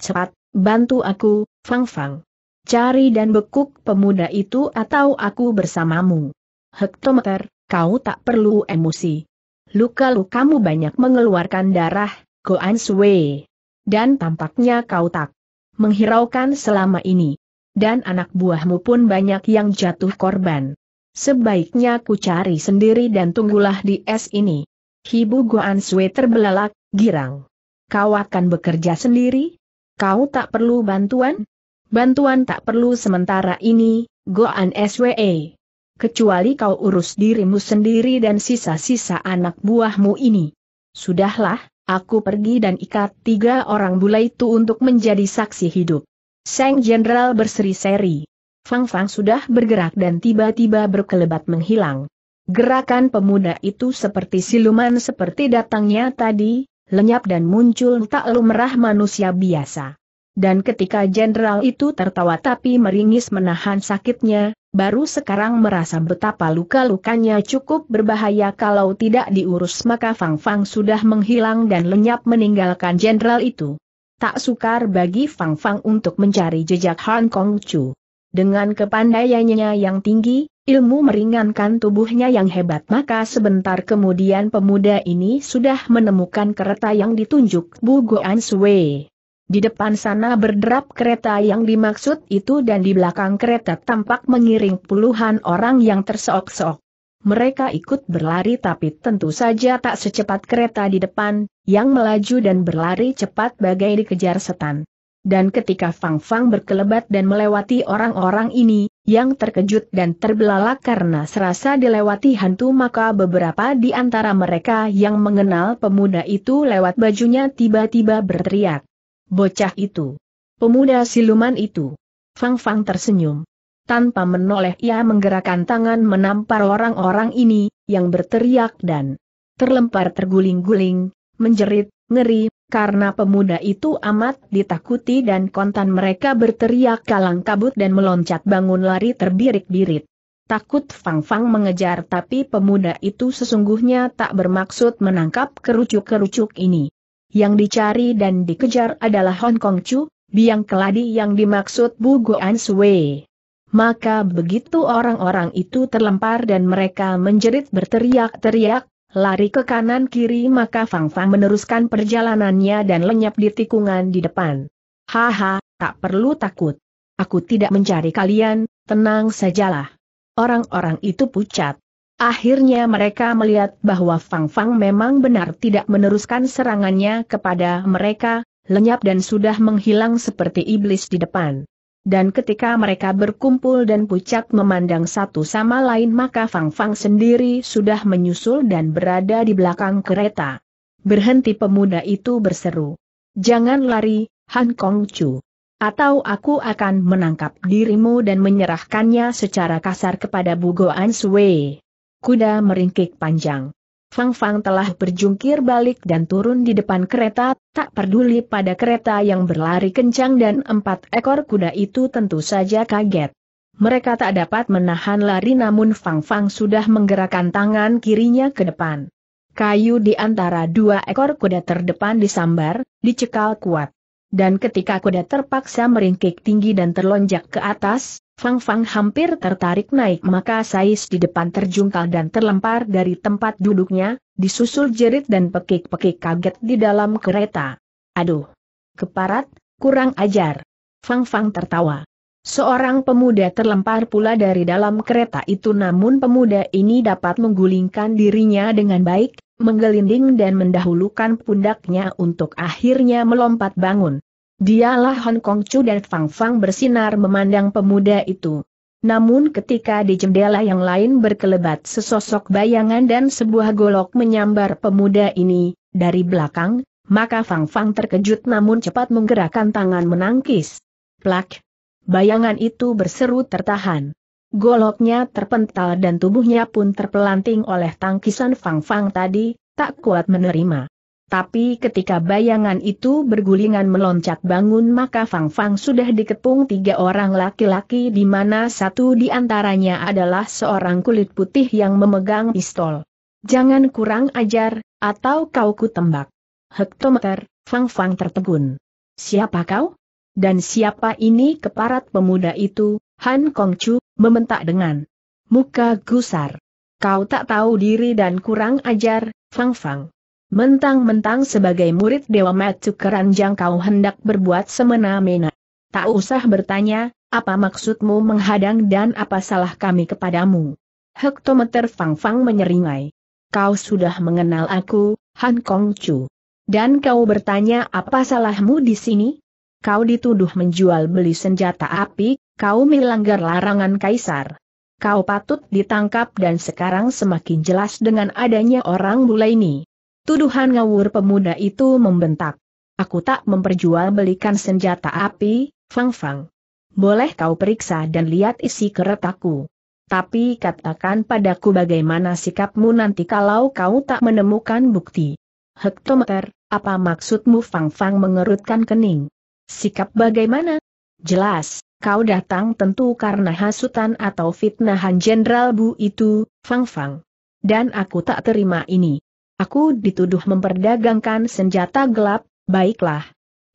Cepat, bantu aku, Fang Fang. Cari dan bekuk pemuda itu atau aku bersamamu. Hektometer, kau tak perlu emosi. Luka-lukamu luka banyak mengeluarkan darah, Goan Sui. Dan tampaknya kau tak menghiraukan selama ini. Dan anak buahmu pun banyak yang jatuh korban. Sebaiknya ku cari sendiri dan tunggulah di es ini. Hibu Goan Sui terbelalak, girang. Kau akan bekerja sendiri? Kau tak perlu bantuan? Bantuan tak perlu sementara ini, Goan SWE. Kecuali kau urus dirimu sendiri dan sisa-sisa anak buahmu ini. Sudahlah, aku pergi dan ikat tiga orang bule itu untuk menjadi saksi hidup. Sang Jenderal berseri-seri. Fang Fang sudah bergerak dan tiba-tiba berkelebat menghilang. Gerakan pemuda itu seperti siluman seperti datangnya tadi, lenyap dan muncul tak lumrah manusia biasa. Dan ketika jenderal itu tertawa tapi meringis menahan sakitnya, baru sekarang merasa betapa luka-lukanya cukup berbahaya kalau tidak diurus maka Fang Fang sudah menghilang dan lenyap meninggalkan jenderal itu. Tak sukar bagi Fang Fang untuk mencari jejak Han Kong Chu. Dengan kepandaiannya yang tinggi, ilmu meringankan tubuhnya yang hebat maka sebentar kemudian pemuda ini sudah menemukan kereta yang ditunjuk Bu Goan Sui. Di depan sana berderap kereta yang dimaksud itu dan di belakang kereta tampak mengiring puluhan orang yang terseok-seok. Mereka ikut berlari tapi tentu saja tak secepat kereta di depan, yang melaju dan berlari cepat bagai dikejar setan. Dan ketika Fang Fang berkelebat dan melewati orang-orang ini, yang terkejut dan terbelalak karena serasa dilewati hantu maka beberapa di antara mereka yang mengenal pemuda itu lewat bajunya tiba-tiba berteriak. Bocah itu. Pemuda siluman itu. Fang Fang tersenyum. Tanpa menoleh ia menggerakkan tangan menampar orang-orang ini, yang berteriak dan terlempar terguling-guling, menjerit, ngeri, karena pemuda itu amat ditakuti dan kontan mereka berteriak kalang kabut dan meloncat bangun lari terbirik-birit. Takut Fang Fang mengejar tapi pemuda itu sesungguhnya tak bermaksud menangkap kerucuk-kerucuk ini yang dicari dan dikejar adalah Hong Kong Chu, biang keladi yang dimaksud Bu Guan Sui. Maka begitu orang-orang itu terlempar dan mereka menjerit berteriak-teriak, lari ke kanan kiri maka Fang Fang meneruskan perjalanannya dan lenyap di tikungan di depan. Haha, tak perlu takut. Aku tidak mencari kalian, tenang sajalah. Orang-orang itu pucat. Akhirnya mereka melihat bahwa Fang Fang memang benar tidak meneruskan serangannya kepada mereka, lenyap dan sudah menghilang seperti iblis di depan. Dan ketika mereka berkumpul dan pucat memandang satu sama lain maka Fang Fang sendiri sudah menyusul dan berada di belakang kereta. Berhenti pemuda itu berseru. Jangan lari, Han Kong Chu. Atau aku akan menangkap dirimu dan menyerahkannya secara kasar kepada Goan Swee kuda meringkik panjang. Fang Fang telah berjungkir balik dan turun di depan kereta, tak peduli pada kereta yang berlari kencang dan empat ekor kuda itu tentu saja kaget. Mereka tak dapat menahan lari namun Fang Fang sudah menggerakkan tangan kirinya ke depan. Kayu di antara dua ekor kuda terdepan disambar, dicekal kuat. Dan ketika kuda terpaksa meringkik tinggi dan terlonjak ke atas, Fang Fang hampir tertarik naik maka Sais di depan terjungkal dan terlempar dari tempat duduknya, disusul jerit dan pekik-pekik kaget di dalam kereta. Aduh! Keparat, kurang ajar. Fang Fang tertawa. Seorang pemuda terlempar pula dari dalam kereta itu namun pemuda ini dapat menggulingkan dirinya dengan baik, menggelinding dan mendahulukan pundaknya untuk akhirnya melompat bangun. Dialah Hong Kong Chu dan Fang Fang bersinar memandang pemuda itu. Namun ketika di jendela yang lain berkelebat sesosok bayangan dan sebuah golok menyambar pemuda ini, dari belakang, maka Fang Fang terkejut namun cepat menggerakkan tangan menangkis. Plak! Bayangan itu berseru tertahan. Goloknya terpental dan tubuhnya pun terpelanting oleh tangkisan Fang Fang tadi, tak kuat menerima. Tapi ketika bayangan itu bergulingan meloncat bangun maka Fang Fang sudah dikepung tiga orang laki-laki di mana satu di antaranya adalah seorang kulit putih yang memegang pistol. Jangan kurang ajar, atau kau kutembak. Hektometer, Fang Fang tertegun. Siapa kau? Dan siapa ini keparat pemuda itu, Han Kong Chu? Mementak dengan muka gusar. Kau tak tahu diri dan kurang ajar, Fang Fang. Mentang-mentang sebagai murid Dewa Matsu Keranjang kau hendak berbuat semena-mena. Tak usah bertanya, apa maksudmu menghadang dan apa salah kami kepadamu? Hektometer Fang Fang menyeringai. Kau sudah mengenal aku, Han Kong Chu. Dan kau bertanya apa salahmu di sini? Kau dituduh menjual beli senjata api, kau melanggar larangan kaisar. Kau patut ditangkap dan sekarang semakin jelas dengan adanya orang bule ini. Tuduhan ngawur pemuda itu membentak. Aku tak memperjualbelikan senjata api, Fang Fang. Boleh kau periksa dan lihat isi keretaku. Tapi katakan padaku bagaimana sikapmu nanti kalau kau tak menemukan bukti. Hektometer, apa maksudmu Fang Fang mengerutkan kening? Sikap bagaimana? Jelas, kau datang tentu karena hasutan atau fitnahan Jenderal Bu itu, Fang Fang. Dan aku tak terima ini. Aku dituduh memperdagangkan senjata gelap, baiklah.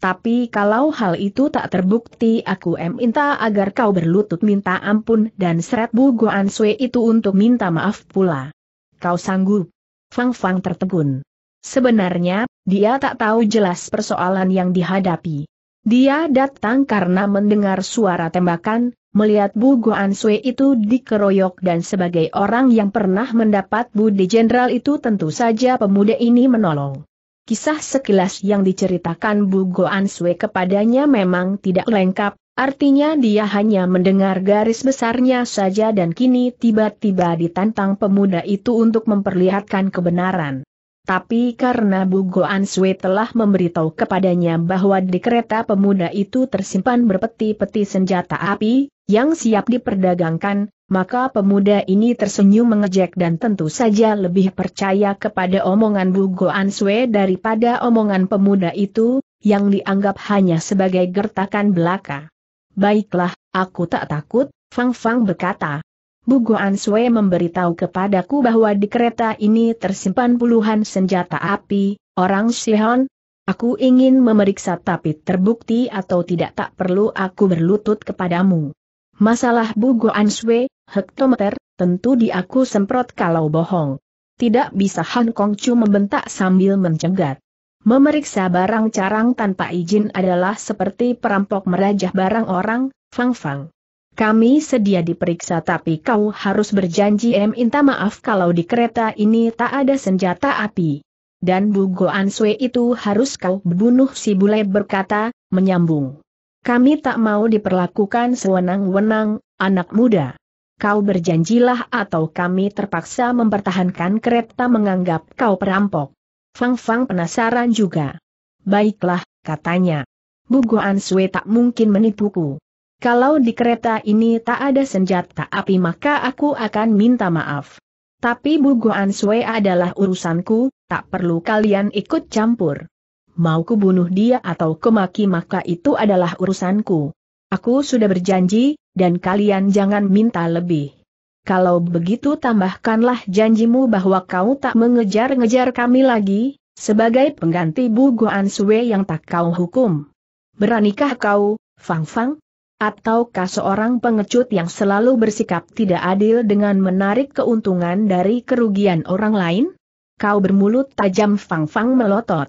Tapi kalau hal itu tak terbukti aku minta agar kau berlutut minta ampun dan seret Bu Guan Sui itu untuk minta maaf pula. Kau sanggup? Fang Fang tertegun. Sebenarnya, dia tak tahu jelas persoalan yang dihadapi. Dia datang karena mendengar suara tembakan, melihat Bu Guan Sui itu dikeroyok dan sebagai orang yang pernah mendapat budi jenderal itu tentu saja pemuda ini menolong. Kisah sekilas yang diceritakan Bu Guan Sui kepadanya memang tidak lengkap, artinya dia hanya mendengar garis besarnya saja dan kini tiba-tiba ditantang pemuda itu untuk memperlihatkan kebenaran tapi karena Bu Goan Sui telah memberitahu kepadanya bahwa di kereta pemuda itu tersimpan berpeti-peti senjata api, yang siap diperdagangkan, maka pemuda ini tersenyum mengejek dan tentu saja lebih percaya kepada omongan Bu Goan Sui daripada omongan pemuda itu, yang dianggap hanya sebagai gertakan belaka. Baiklah, aku tak takut, Fang Fang berkata. Guan Sui memberitahu kepadaku bahwa di kereta ini tersimpan puluhan senjata api, orang Sihon. Aku ingin memeriksa tapi terbukti atau tidak tak perlu aku berlutut kepadamu. Masalah Guan Sui, hektometer, tentu di aku semprot kalau bohong. Tidak bisa Han Chu membentak sambil mencegat. Memeriksa barang carang tanpa izin adalah seperti perampok merajah barang orang, Fang Fang. Kami sedia diperiksa tapi kau harus berjanji em minta maaf kalau di kereta ini tak ada senjata api. Dan Bugo Answe itu harus kau bunuh si bule berkata, menyambung. Kami tak mau diperlakukan sewenang-wenang, anak muda. Kau berjanjilah atau kami terpaksa mempertahankan kereta menganggap kau perampok. Fang Fang penasaran juga. Baiklah, katanya. Bugo Answe tak mungkin menipuku. Kalau di kereta ini tak ada senjata api maka aku akan minta maaf. Tapi Guan Sue adalah urusanku, tak perlu kalian ikut campur. Mau ku bunuh dia atau kemaki maka itu adalah urusanku. Aku sudah berjanji, dan kalian jangan minta lebih. Kalau begitu tambahkanlah janjimu bahwa kau tak mengejar-ngejar kami lagi, sebagai pengganti Bu Guan Sue yang tak kau hukum. Beranikah kau, Fang Fang? Ataukah seorang pengecut yang selalu bersikap tidak adil dengan menarik keuntungan dari kerugian orang lain? Kau bermulut tajam Fang Fang melotot.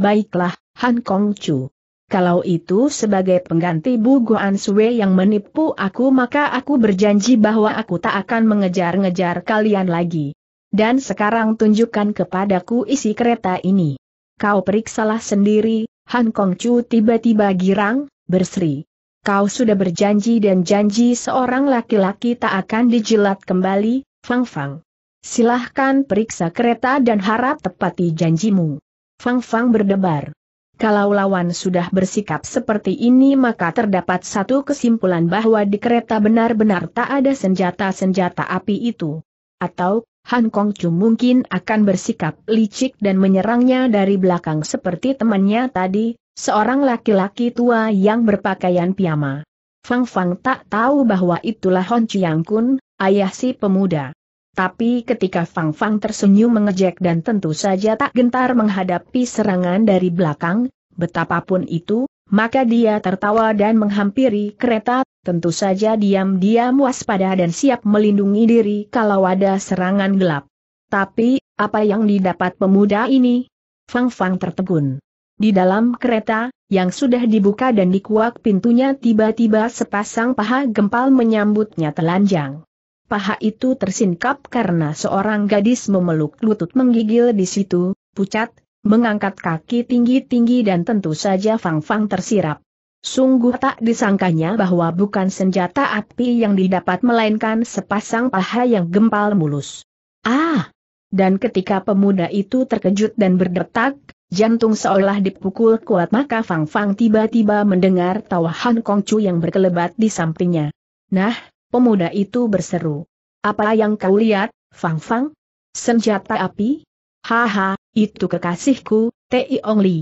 Baiklah, Han Kong Chu. Kalau itu sebagai pengganti Bu Guan Sue yang menipu aku maka aku berjanji bahwa aku tak akan mengejar-ngejar kalian lagi. Dan sekarang tunjukkan kepadaku isi kereta ini. Kau periksalah sendiri, Han Kong Chu tiba-tiba girang, berseri. Kau sudah berjanji dan janji seorang laki-laki tak akan dijilat kembali, Fang Fang. Silahkan periksa kereta dan harap tepati janjimu. Fang Fang berdebar. Kalau lawan sudah bersikap seperti ini maka terdapat satu kesimpulan bahwa di kereta benar-benar tak ada senjata-senjata api itu. Atau, Han Kong Chu mungkin akan bersikap licik dan menyerangnya dari belakang seperti temannya tadi, Seorang laki-laki tua yang berpakaian piyama. Fang Fang tak tahu bahwa itulah Hon Chiang Kun, ayah si pemuda. Tapi ketika Fang Fang tersenyum mengejek dan tentu saja tak gentar menghadapi serangan dari belakang, betapapun itu, maka dia tertawa dan menghampiri kereta, tentu saja diam-diam waspada dan siap melindungi diri kalau ada serangan gelap. Tapi, apa yang didapat pemuda ini? Fang Fang tertegun. Di dalam kereta, yang sudah dibuka dan dikuak pintunya tiba-tiba sepasang paha gempal menyambutnya telanjang. Paha itu tersingkap karena seorang gadis memeluk lutut menggigil di situ, pucat, mengangkat kaki tinggi-tinggi dan tentu saja Fang-Fang tersirap. Sungguh tak disangkanya bahwa bukan senjata api yang didapat melainkan sepasang paha yang gempal mulus. Ah! Dan ketika pemuda itu terkejut dan berdetak, Jantung seolah dipukul kuat maka Fang Fang tiba-tiba mendengar tawa Han Chu yang berkelebat di sampingnya. Nah, pemuda itu berseru. Apa yang kau lihat, Fang Fang? Senjata api? Haha, itu kekasihku, Tei Ong Li.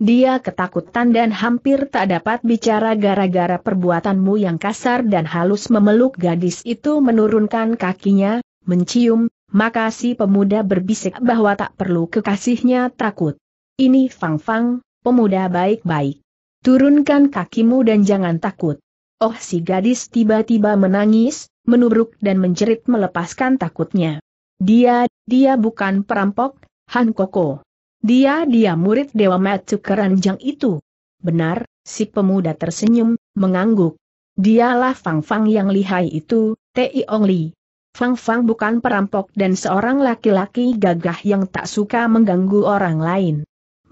Dia ketakutan dan hampir tak dapat bicara gara-gara perbuatanmu yang kasar dan halus memeluk gadis itu menurunkan kakinya, mencium, maka si pemuda berbisik bahwa tak perlu kekasihnya takut. Ini Fang Fang, pemuda baik-baik. Turunkan kakimu dan jangan takut. Oh si gadis tiba-tiba menangis, menubruk dan menjerit melepaskan takutnya. Dia, dia bukan perampok, Han Koko. Dia, dia murid Dewa Matsu Keranjang itu. Benar, si pemuda tersenyum, mengangguk. Dialah Fang Fang yang lihai itu, Tei Ong Li. Fang Fang bukan perampok dan seorang laki-laki gagah yang tak suka mengganggu orang lain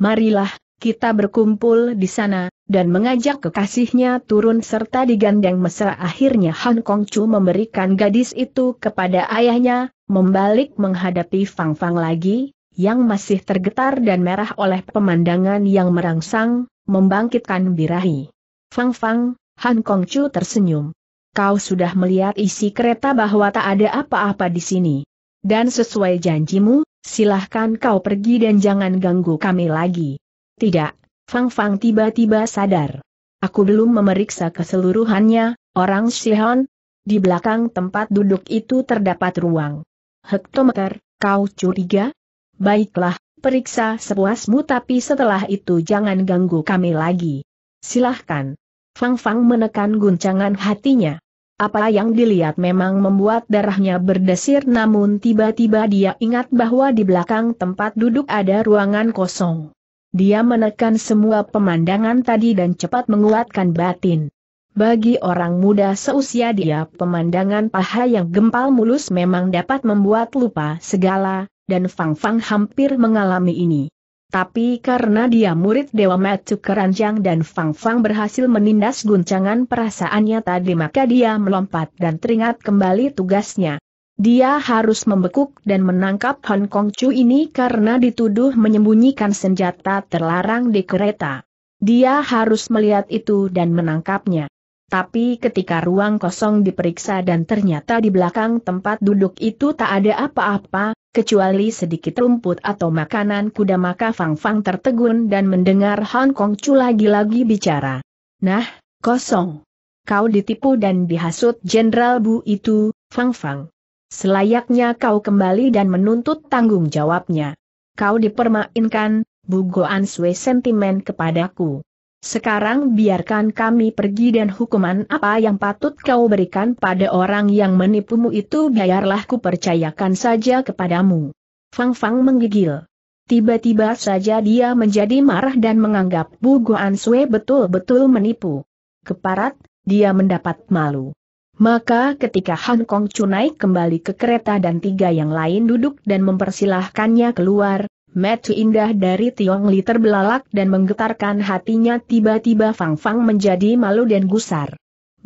marilah, kita berkumpul di sana, dan mengajak kekasihnya turun serta digandeng mesra akhirnya Han Kong Chu memberikan gadis itu kepada ayahnya, membalik menghadapi Fang Fang lagi, yang masih tergetar dan merah oleh pemandangan yang merangsang, membangkitkan birahi. Fang Fang, Han Kong Chu tersenyum. Kau sudah melihat isi kereta bahwa tak ada apa-apa di sini. Dan sesuai janjimu, silahkan kau pergi dan jangan ganggu kami lagi. Tidak, Fang Fang tiba-tiba sadar. Aku belum memeriksa keseluruhannya, orang Sihon. Di belakang tempat duduk itu terdapat ruang. Hektometer, kau curiga? Baiklah, periksa sepuasmu tapi setelah itu jangan ganggu kami lagi. Silahkan. Fang Fang menekan guncangan hatinya. Apa yang dilihat memang membuat darahnya berdesir namun tiba-tiba dia ingat bahwa di belakang tempat duduk ada ruangan kosong. Dia menekan semua pemandangan tadi dan cepat menguatkan batin. Bagi orang muda seusia dia pemandangan paha yang gempal mulus memang dapat membuat lupa segala, dan Fang Fang hampir mengalami ini. Tapi karena dia murid Dewa Metu Keranjang dan Fang Fang berhasil menindas guncangan perasaannya tadi maka dia melompat dan teringat kembali tugasnya. Dia harus membekuk dan menangkap Hong Kong Chu ini karena dituduh menyembunyikan senjata terlarang di kereta. Dia harus melihat itu dan menangkapnya. Tapi ketika ruang kosong diperiksa dan ternyata di belakang tempat duduk itu tak ada apa-apa, Kecuali sedikit rumput atau makanan kuda maka Fang Fang tertegun dan mendengar Hong Kong Chu lagi-lagi bicara. Nah, kosong. Kau ditipu dan dihasut Jenderal Bu itu, Fang Fang. Selayaknya kau kembali dan menuntut tanggung jawabnya. Kau dipermainkan, Bu Goan Sui sentimen kepadaku. Sekarang biarkan kami pergi dan hukuman apa yang patut kau berikan pada orang yang menipumu itu biarlah ku percayakan saja kepadamu. Fang Fang menggigil. Tiba-tiba saja dia menjadi marah dan menganggap Bu Guan Sui betul-betul menipu. Keparat, dia mendapat malu. Maka ketika Hong Kong Chunai kembali ke kereta dan tiga yang lain duduk dan mempersilahkannya keluar, Metu indah dari Tiong Li terbelalak dan menggetarkan hatinya tiba-tiba Fang Fang menjadi malu dan gusar.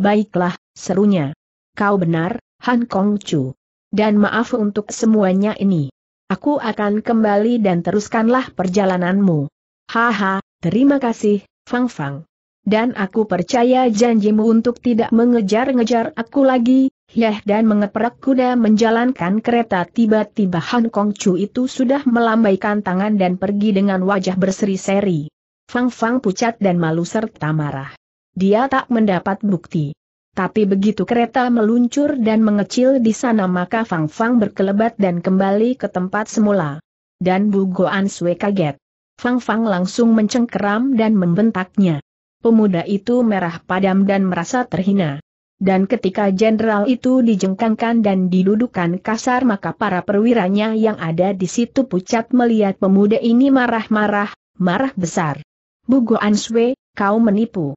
Baiklah, serunya. Kau benar, Han Kong Chu. Dan maaf untuk semuanya ini. Aku akan kembali dan teruskanlah perjalananmu. Haha, terima kasih, Fang Fang. Dan aku percaya janjimu untuk tidak mengejar-ngejar aku lagi, Yah dan mengeprek kuda menjalankan kereta tiba-tiba Han Kong Chu itu sudah melambaikan tangan dan pergi dengan wajah berseri-seri. Fang Fang pucat dan malu serta marah. Dia tak mendapat bukti. Tapi begitu kereta meluncur dan mengecil di sana maka Fang Fang berkelebat dan kembali ke tempat semula. Dan Bu Goan Sue kaget. Fang Fang langsung mencengkeram dan membentaknya. Pemuda itu merah padam dan merasa terhina. Dan ketika jenderal itu dijengkangkan dan didudukan kasar maka para perwiranya yang ada di situ pucat melihat pemuda ini marah-marah, marah besar. Bugo Answe, kau menipu.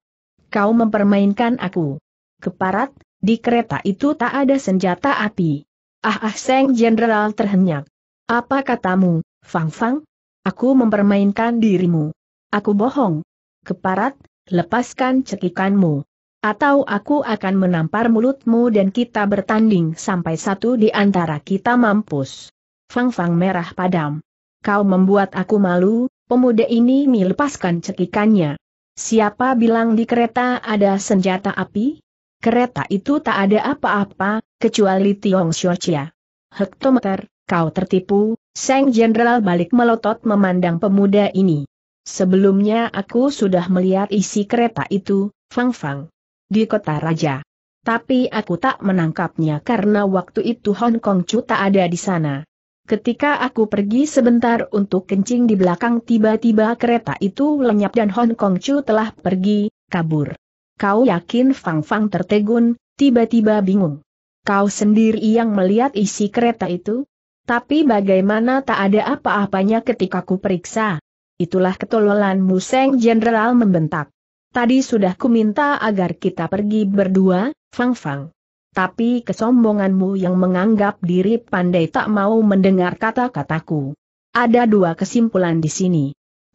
Kau mempermainkan aku. Keparat, di kereta itu tak ada senjata api. Ah ah Seng Jenderal terhenyak. Apa katamu, Fang Fang? Aku mempermainkan dirimu. Aku bohong. Keparat, lepaskan cekikanmu. Atau aku akan menampar mulutmu dan kita bertanding sampai satu di antara kita mampus. Fang Fang merah padam. Kau membuat aku malu, pemuda ini melepaskan cekikannya. Siapa bilang di kereta ada senjata api? Kereta itu tak ada apa-apa, kecuali Tiong Xiaochia. Hektometer, kau tertipu, Seng Jenderal balik melotot memandang pemuda ini. Sebelumnya aku sudah melihat isi kereta itu, Fang Fang di kota raja. Tapi aku tak menangkapnya karena waktu itu Hong Kong Chu tak ada di sana. Ketika aku pergi sebentar untuk kencing di belakang tiba-tiba kereta itu lenyap dan Hong Kong Chu telah pergi, kabur. Kau yakin Fang Fang tertegun, tiba-tiba bingung. Kau sendiri yang melihat isi kereta itu? Tapi bagaimana tak ada apa-apanya ketika ku periksa? Itulah ketololan Seng Jenderal membentak. Tadi sudah kuminta agar kita pergi berdua, Fang Fang. Tapi kesombonganmu yang menganggap diri pandai tak mau mendengar kata-kataku. Ada dua kesimpulan di sini.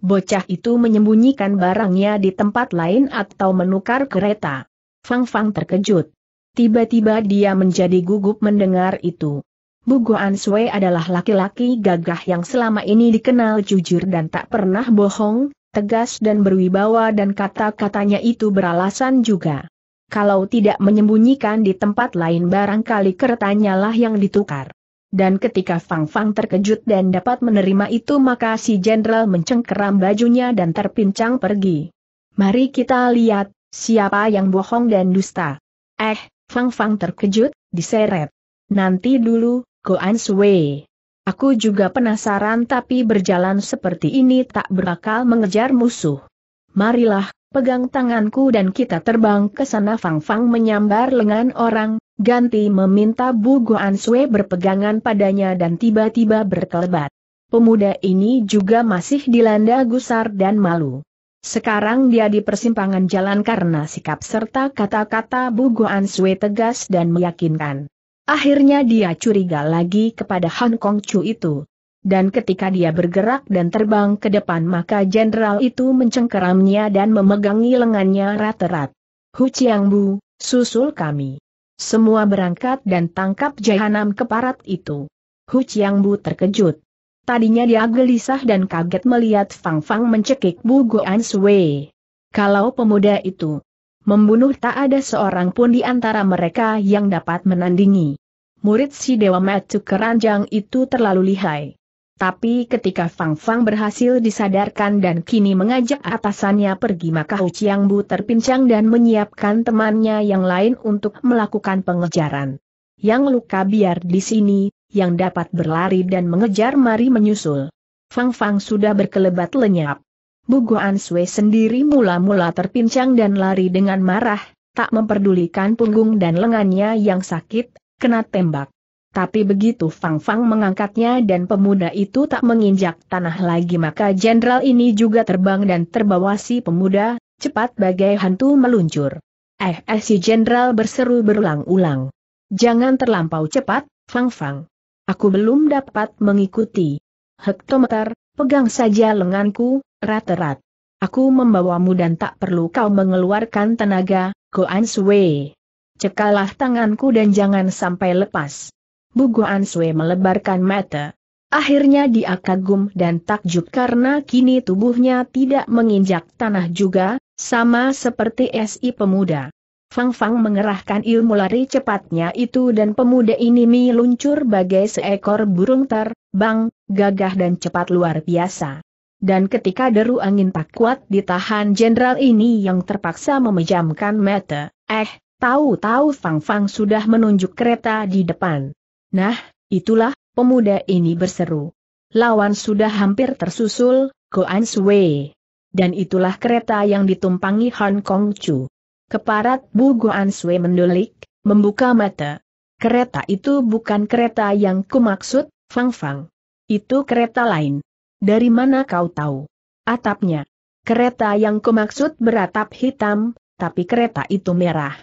Bocah itu menyembunyikan barangnya di tempat lain atau menukar kereta. Fang Fang terkejut. Tiba-tiba dia menjadi gugup mendengar itu. Bugoan Sui adalah laki-laki gagah yang selama ini dikenal jujur dan tak pernah bohong, tegas dan berwibawa dan kata-katanya itu beralasan juga. Kalau tidak menyembunyikan di tempat lain barangkali keretanya lah yang ditukar. Dan ketika Fang Fang terkejut dan dapat menerima itu maka si jenderal mencengkeram bajunya dan terpincang pergi. Mari kita lihat, siapa yang bohong dan dusta. Eh, Fang Fang terkejut, diseret. Nanti dulu, Goan Sui. Aku juga penasaran tapi berjalan seperti ini tak berakal mengejar musuh. Marilah, pegang tanganku dan kita terbang ke sana Fang Fang menyambar lengan orang, ganti meminta Bu Guan Sui berpegangan padanya dan tiba-tiba berkelebat. Pemuda ini juga masih dilanda gusar dan malu. Sekarang dia di persimpangan jalan karena sikap serta kata-kata Bu Guan Sui tegas dan meyakinkan. Akhirnya dia curiga lagi kepada Han Kong Chu itu. Dan ketika dia bergerak dan terbang ke depan maka jenderal itu mencengkeramnya dan memegangi lengannya rat-rat. Hu Chiang Bu, susul kami. Semua berangkat dan tangkap jahanam keparat itu. Hu Chiang Bu terkejut. Tadinya dia gelisah dan kaget melihat Fang Fang mencekik Bu Goan Sui. Kalau pemuda itu, Membunuh tak ada seorang pun di antara mereka yang dapat menandingi. Murid si Dewa Matuk Keranjang itu terlalu lihai. Tapi ketika Fang Fang berhasil disadarkan dan kini mengajak atasannya pergi maka Hu Chiang Bu terpincang dan menyiapkan temannya yang lain untuk melakukan pengejaran. Yang luka biar di sini, yang dapat berlari dan mengejar mari menyusul. Fang Fang sudah berkelebat lenyap. Bugo Sui sendiri mula-mula terpincang dan lari dengan marah, tak memperdulikan punggung dan lengannya yang sakit, kena tembak. Tapi begitu Fang Fang mengangkatnya dan pemuda itu tak menginjak tanah lagi maka jenderal ini juga terbang dan terbawa si pemuda, cepat bagai hantu meluncur. Eh eh si jenderal berseru berulang-ulang. Jangan terlampau cepat, Fang Fang. Aku belum dapat mengikuti. Hektometer, pegang saja lenganku, erat-erat. Aku membawamu dan tak perlu kau mengeluarkan tenaga, Goan Sui. Cekalah tanganku dan jangan sampai lepas. Bu Goan Sui melebarkan mata. Akhirnya dia kagum dan takjub karena kini tubuhnya tidak menginjak tanah juga, sama seperti SI pemuda. Fang Fang mengerahkan ilmu lari cepatnya itu dan pemuda ini meluncur bagai seekor burung terbang, gagah dan cepat luar biasa. Dan ketika deru angin tak kuat ditahan jenderal ini yang terpaksa memejamkan mata, eh, tahu-tahu Fang Fang sudah menunjuk kereta di depan. Nah, itulah, pemuda ini berseru. Lawan sudah hampir tersusul, Goan Sui. Dan itulah kereta yang ditumpangi Hong Kong Chu. Keparat Bu Goan Sui mendulik, membuka mata. Kereta itu bukan kereta yang kumaksud, Fang Fang. Itu kereta lain. Dari mana kau tahu? Atapnya. Kereta yang kumaksud beratap hitam, tapi kereta itu merah.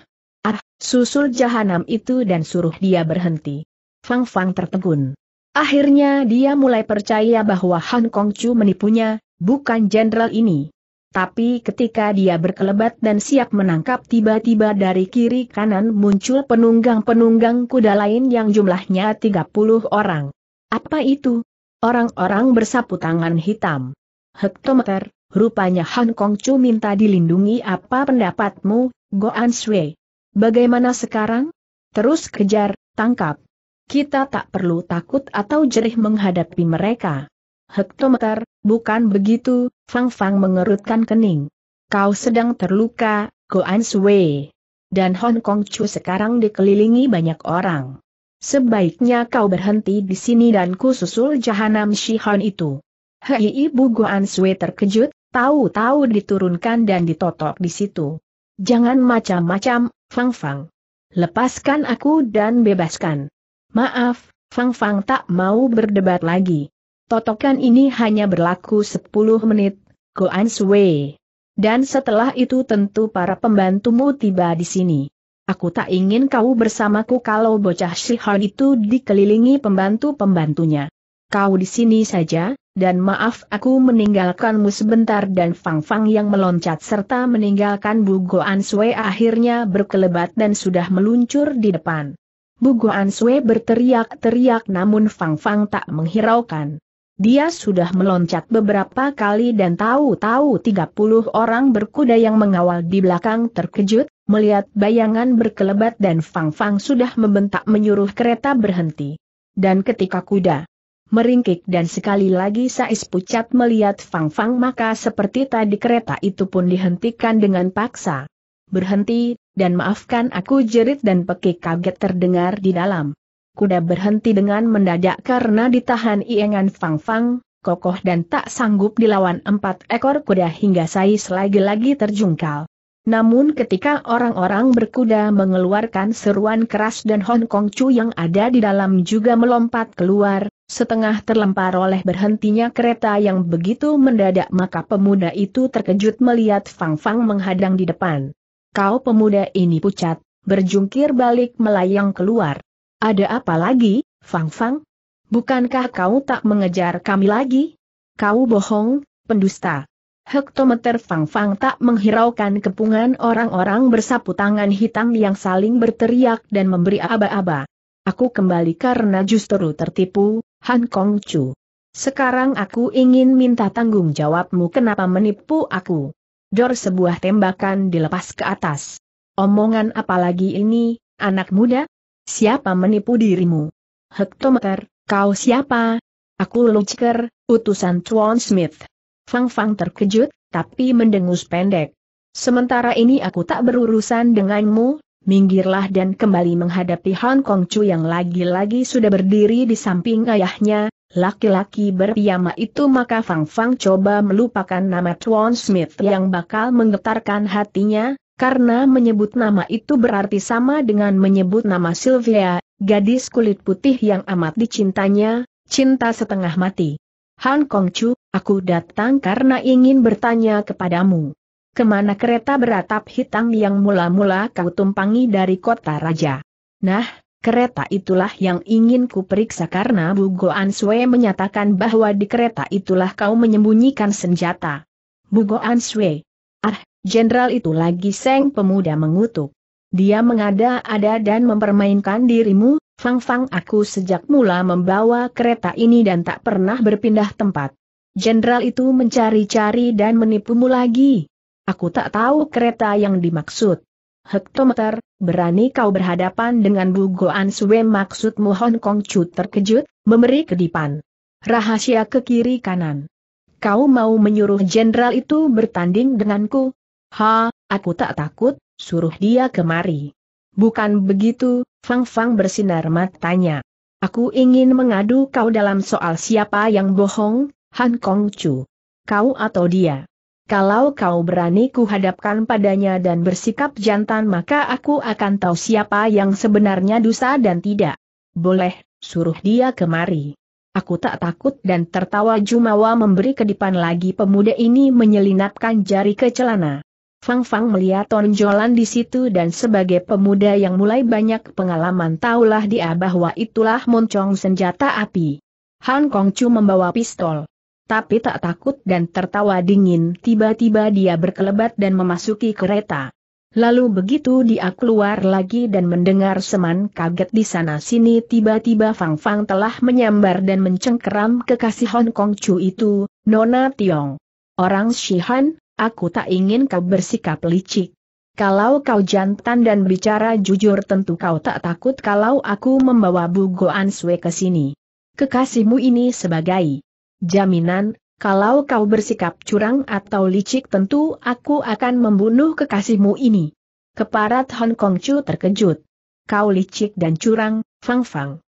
Ah, susul jahanam itu dan suruh dia berhenti. Fang Fang tertegun. Akhirnya dia mulai percaya bahwa Han Kong Chu menipunya, bukan jenderal ini. Tapi ketika dia berkelebat dan siap menangkap tiba-tiba dari kiri kanan muncul penunggang-penunggang kuda lain yang jumlahnya 30 orang. Apa itu? Orang-orang bersapu tangan hitam. Hektometer, rupanya Han Kong Chu minta dilindungi apa pendapatmu, Goan Shui. Bagaimana sekarang? Terus kejar, tangkap. Kita tak perlu takut atau jerih menghadapi mereka. Hektometer, bukan begitu, Fang Fang mengerutkan kening. Kau sedang terluka, Goan Sui. Dan Hong Kong Chu sekarang dikelilingi banyak orang. Sebaiknya kau berhenti di sini dan kususul jahanam Shihon itu. Hei ibu Goan Sui terkejut, tahu-tahu diturunkan dan ditotok di situ. Jangan macam-macam, Fang Fang. Lepaskan aku dan bebaskan. Maaf, Fang Fang tak mau berdebat lagi. Totokan ini hanya berlaku 10 menit, Goan Sui. Dan setelah itu tentu para pembantumu tiba di sini. Aku tak ingin kau bersamaku kalau bocah Shihar itu dikelilingi pembantu-pembantunya. Kau di sini saja, dan maaf aku meninggalkanmu sebentar dan Fang Fang yang meloncat serta meninggalkan Bu Goan Sui akhirnya berkelebat dan sudah meluncur di depan. Bu Goan Sui berteriak-teriak namun Fang Fang tak menghiraukan. Dia sudah meloncat beberapa kali dan tahu-tahu 30 orang berkuda yang mengawal di belakang terkejut, melihat bayangan berkelebat dan Fang Fang sudah membentak menyuruh kereta berhenti. Dan ketika kuda meringkik dan sekali lagi Sais Pucat melihat Fang Fang maka seperti tadi kereta itu pun dihentikan dengan paksa. Berhenti, dan maafkan aku jerit dan pekik kaget terdengar di dalam. Kuda berhenti dengan mendadak karena ditahan iengan Fang Fang, kokoh dan tak sanggup dilawan empat ekor kuda hingga Sais lagi-lagi terjungkal. Namun ketika orang-orang berkuda mengeluarkan seruan keras dan Hong Kong Chu yang ada di dalam juga melompat keluar, setengah terlempar oleh berhentinya kereta yang begitu mendadak maka pemuda itu terkejut melihat Fang Fang menghadang di depan. Kau pemuda ini pucat, berjungkir balik melayang keluar. Ada apa lagi, Fang Fang? Bukankah kau tak mengejar kami lagi? Kau bohong, pendusta. Hektometer Fang Fang tak menghiraukan kepungan orang-orang bersapu tangan hitam yang saling berteriak dan memberi aba-aba. Aku kembali karena justru tertipu, Han Kong Chu. Sekarang aku ingin minta tanggung jawabmu kenapa menipu aku. Dor sebuah tembakan dilepas ke atas. Omongan apalagi ini, anak muda? Siapa menipu dirimu? Hektometer, kau siapa? Aku Luciker, utusan Chuan Smith. Fang Fang terkejut, tapi mendengus pendek. Sementara ini aku tak berurusan denganmu, minggirlah dan kembali menghadapi Han Kong Chu yang lagi-lagi sudah berdiri di samping ayahnya, laki-laki berpiyama itu maka Fang Fang coba melupakan nama Tuan Smith yang bakal menggetarkan hatinya, karena menyebut nama itu berarti sama dengan menyebut nama Sylvia, gadis kulit putih yang amat dicintanya, cinta setengah mati. Han Chu, aku datang karena ingin bertanya kepadamu. Kemana kereta beratap hitam yang mula-mula kau tumpangi dari kota raja? Nah, kereta itulah yang ingin ku periksa karena Bu Goan Sui menyatakan bahwa di kereta itulah kau menyembunyikan senjata. Bu Goan Sui. Ah, jenderal itu lagi seng pemuda mengutuk. Dia mengada-ada dan mempermainkan dirimu, Fang-fang aku sejak mula membawa kereta ini dan tak pernah berpindah tempat. Jenderal itu mencari-cari dan menipumu lagi. Aku tak tahu kereta yang dimaksud. Hektometer, berani kau berhadapan dengan Bu Goan Sue maksudmu Hong Kong Chu terkejut, memberi kedipan. Rahasia ke kiri kanan. Kau mau menyuruh jenderal itu bertanding denganku? Ha, aku tak takut, suruh dia kemari. Bukan begitu, Fang Fang bersinar matanya. Aku ingin mengadu kau dalam soal siapa yang bohong, Han Kong Chu. Kau atau dia. Kalau kau berani kuhadapkan padanya dan bersikap jantan maka aku akan tahu siapa yang sebenarnya dosa dan tidak. Boleh, suruh dia kemari. Aku tak takut dan tertawa Jumawa memberi kedipan lagi pemuda ini menyelinapkan jari ke celana. Fang Fang melihat tonjolan di situ dan sebagai pemuda yang mulai banyak pengalaman taulah dia bahwa itulah moncong senjata api. Han Chu membawa pistol. Tapi tak takut dan tertawa dingin tiba-tiba dia berkelebat dan memasuki kereta. Lalu begitu dia keluar lagi dan mendengar seman kaget di sana-sini tiba-tiba Fang Fang telah menyambar dan mencengkeram kekasih Hong Kong Chu itu, Nona Tiong. Orang Shihan, Aku tak ingin kau bersikap licik. Kalau kau jantan dan bicara jujur tentu kau tak takut kalau aku membawa Bu Goan ke sini. Kekasihmu ini sebagai jaminan, kalau kau bersikap curang atau licik tentu aku akan membunuh kekasihmu ini. Keparat Hong Kong Chu terkejut. Kau licik dan curang, Fang Fang.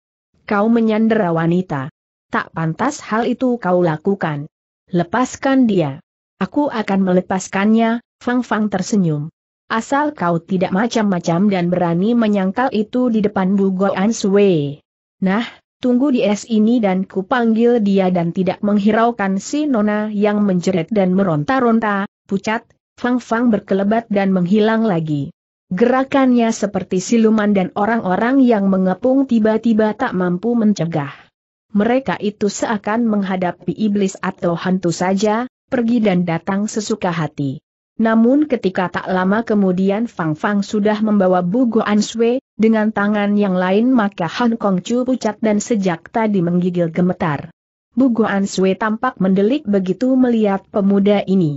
Kau menyandera wanita. Tak pantas hal itu kau lakukan. Lepaskan dia. Aku akan melepaskannya, Fang Fang tersenyum. Asal kau tidak macam-macam dan berani menyangkal itu di depan Bu Goan Sui. Nah, tunggu di es ini dan ku panggil dia dan tidak menghiraukan si Nona yang menjerit dan meronta-ronta, pucat, Fang Fang berkelebat dan menghilang lagi. Gerakannya seperti siluman dan orang-orang yang mengepung tiba-tiba tak mampu mencegah. Mereka itu seakan menghadapi iblis atau hantu saja, pergi dan datang sesuka hati. Namun ketika tak lama kemudian Fang Fang sudah membawa Bu An Sui, dengan tangan yang lain maka Han Kong Chu pucat dan sejak tadi menggigil gemetar. Bu An Sui tampak mendelik begitu melihat pemuda ini.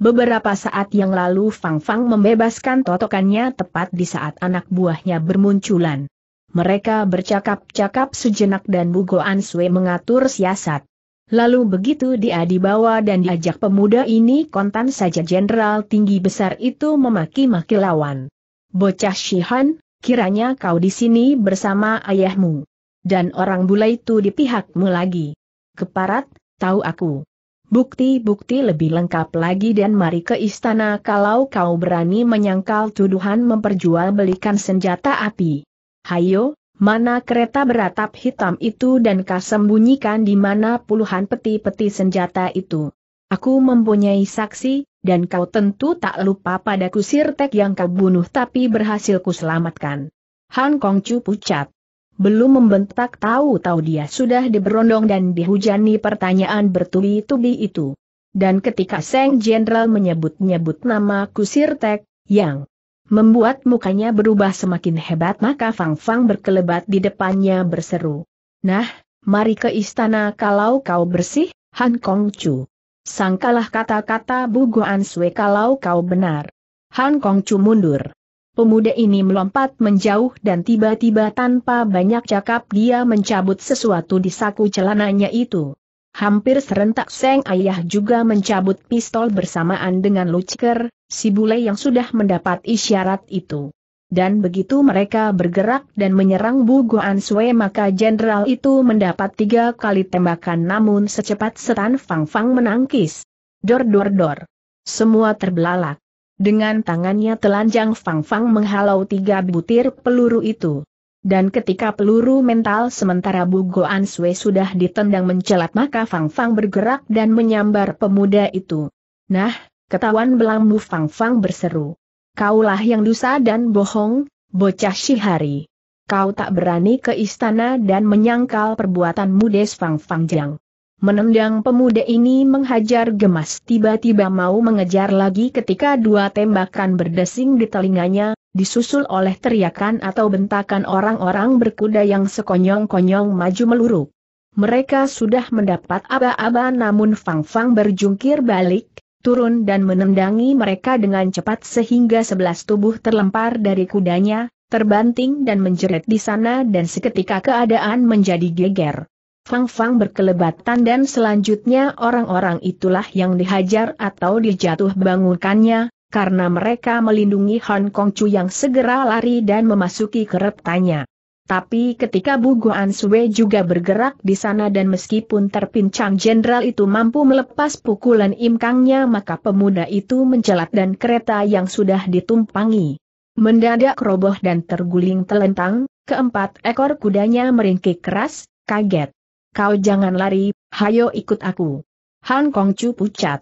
Beberapa saat yang lalu Fang Fang membebaskan totokannya tepat di saat anak buahnya bermunculan. Mereka bercakap-cakap sejenak dan Bu An Sui mengatur siasat. Lalu begitu dia dibawa dan diajak pemuda ini kontan saja jenderal tinggi besar itu memaki-maki lawan. Bocah Shihan, kiranya kau di sini bersama ayahmu. Dan orang bule itu di pihakmu lagi. Keparat, tahu aku. Bukti-bukti lebih lengkap lagi dan mari ke istana kalau kau berani menyangkal tuduhan memperjualbelikan senjata api. Hayo, Mana kereta beratap hitam itu dan kau sembunyikan di mana puluhan peti-peti senjata itu. Aku mempunyai saksi, dan kau tentu tak lupa pada kusirtek yang kau bunuh tapi berhasil kuselamatkan. selamatkan. Kong Kongcu pucat. Belum membentak tahu-tahu dia sudah diberondong dan dihujani pertanyaan bertubi-tubi itu. Dan ketika Seng Jenderal menyebut-nyebut nama Kusirtek, yang membuat mukanya berubah semakin hebat maka Fang Fang berkelebat di depannya berseru. Nah, mari ke istana kalau kau bersih, Han Kong Chu. Sangkalah kata-kata Bu Guan Sue kalau kau benar. Han Kong Chu mundur. Pemuda ini melompat menjauh dan tiba-tiba tanpa banyak cakap dia mencabut sesuatu di saku celananya itu. Hampir serentak Seng Ayah juga mencabut pistol bersamaan dengan Lucker, si bule yang sudah mendapat isyarat itu. Dan begitu mereka bergerak dan menyerang Bu Guan Sui maka jenderal itu mendapat tiga kali tembakan namun secepat setan Fang Fang menangkis. Dor dor dor. Semua terbelalak. Dengan tangannya telanjang Fang Fang menghalau tiga butir peluru itu. Dan ketika peluru mental sementara Bu Goan Sui sudah ditendang mencelat maka Fang Fang bergerak dan menyambar pemuda itu. Nah, Ketahuan Belang Mu Fang Fang berseru. Kaulah yang dusa dan bohong, bocah sihari. Kau tak berani ke istana dan menyangkal perbuatan Des Fang Fang Jang. Menendang pemuda ini menghajar gemas tiba-tiba mau mengejar lagi ketika dua tembakan berdesing di telinganya, disusul oleh teriakan atau bentakan orang-orang berkuda yang sekonyong-konyong maju meluruk. Mereka sudah mendapat aba-aba namun Fang Fang berjungkir balik, turun dan menendangi mereka dengan cepat sehingga sebelas tubuh terlempar dari kudanya, terbanting dan menjerit di sana dan seketika keadaan menjadi geger. Fang Fang berkelebatan dan selanjutnya orang-orang itulah yang dihajar atau dijatuh bangunkannya, karena mereka melindungi Hong Kong Chu yang segera lari dan memasuki keretanya. Tapi ketika Guan Sue juga bergerak di sana dan meskipun terpincang jenderal itu mampu melepas pukulan imkangnya maka pemuda itu mencelat dan kereta yang sudah ditumpangi. Mendadak roboh dan terguling telentang, keempat ekor kudanya meringkik keras, kaget. Kau jangan lari, hayo ikut aku. Han Chu pucat.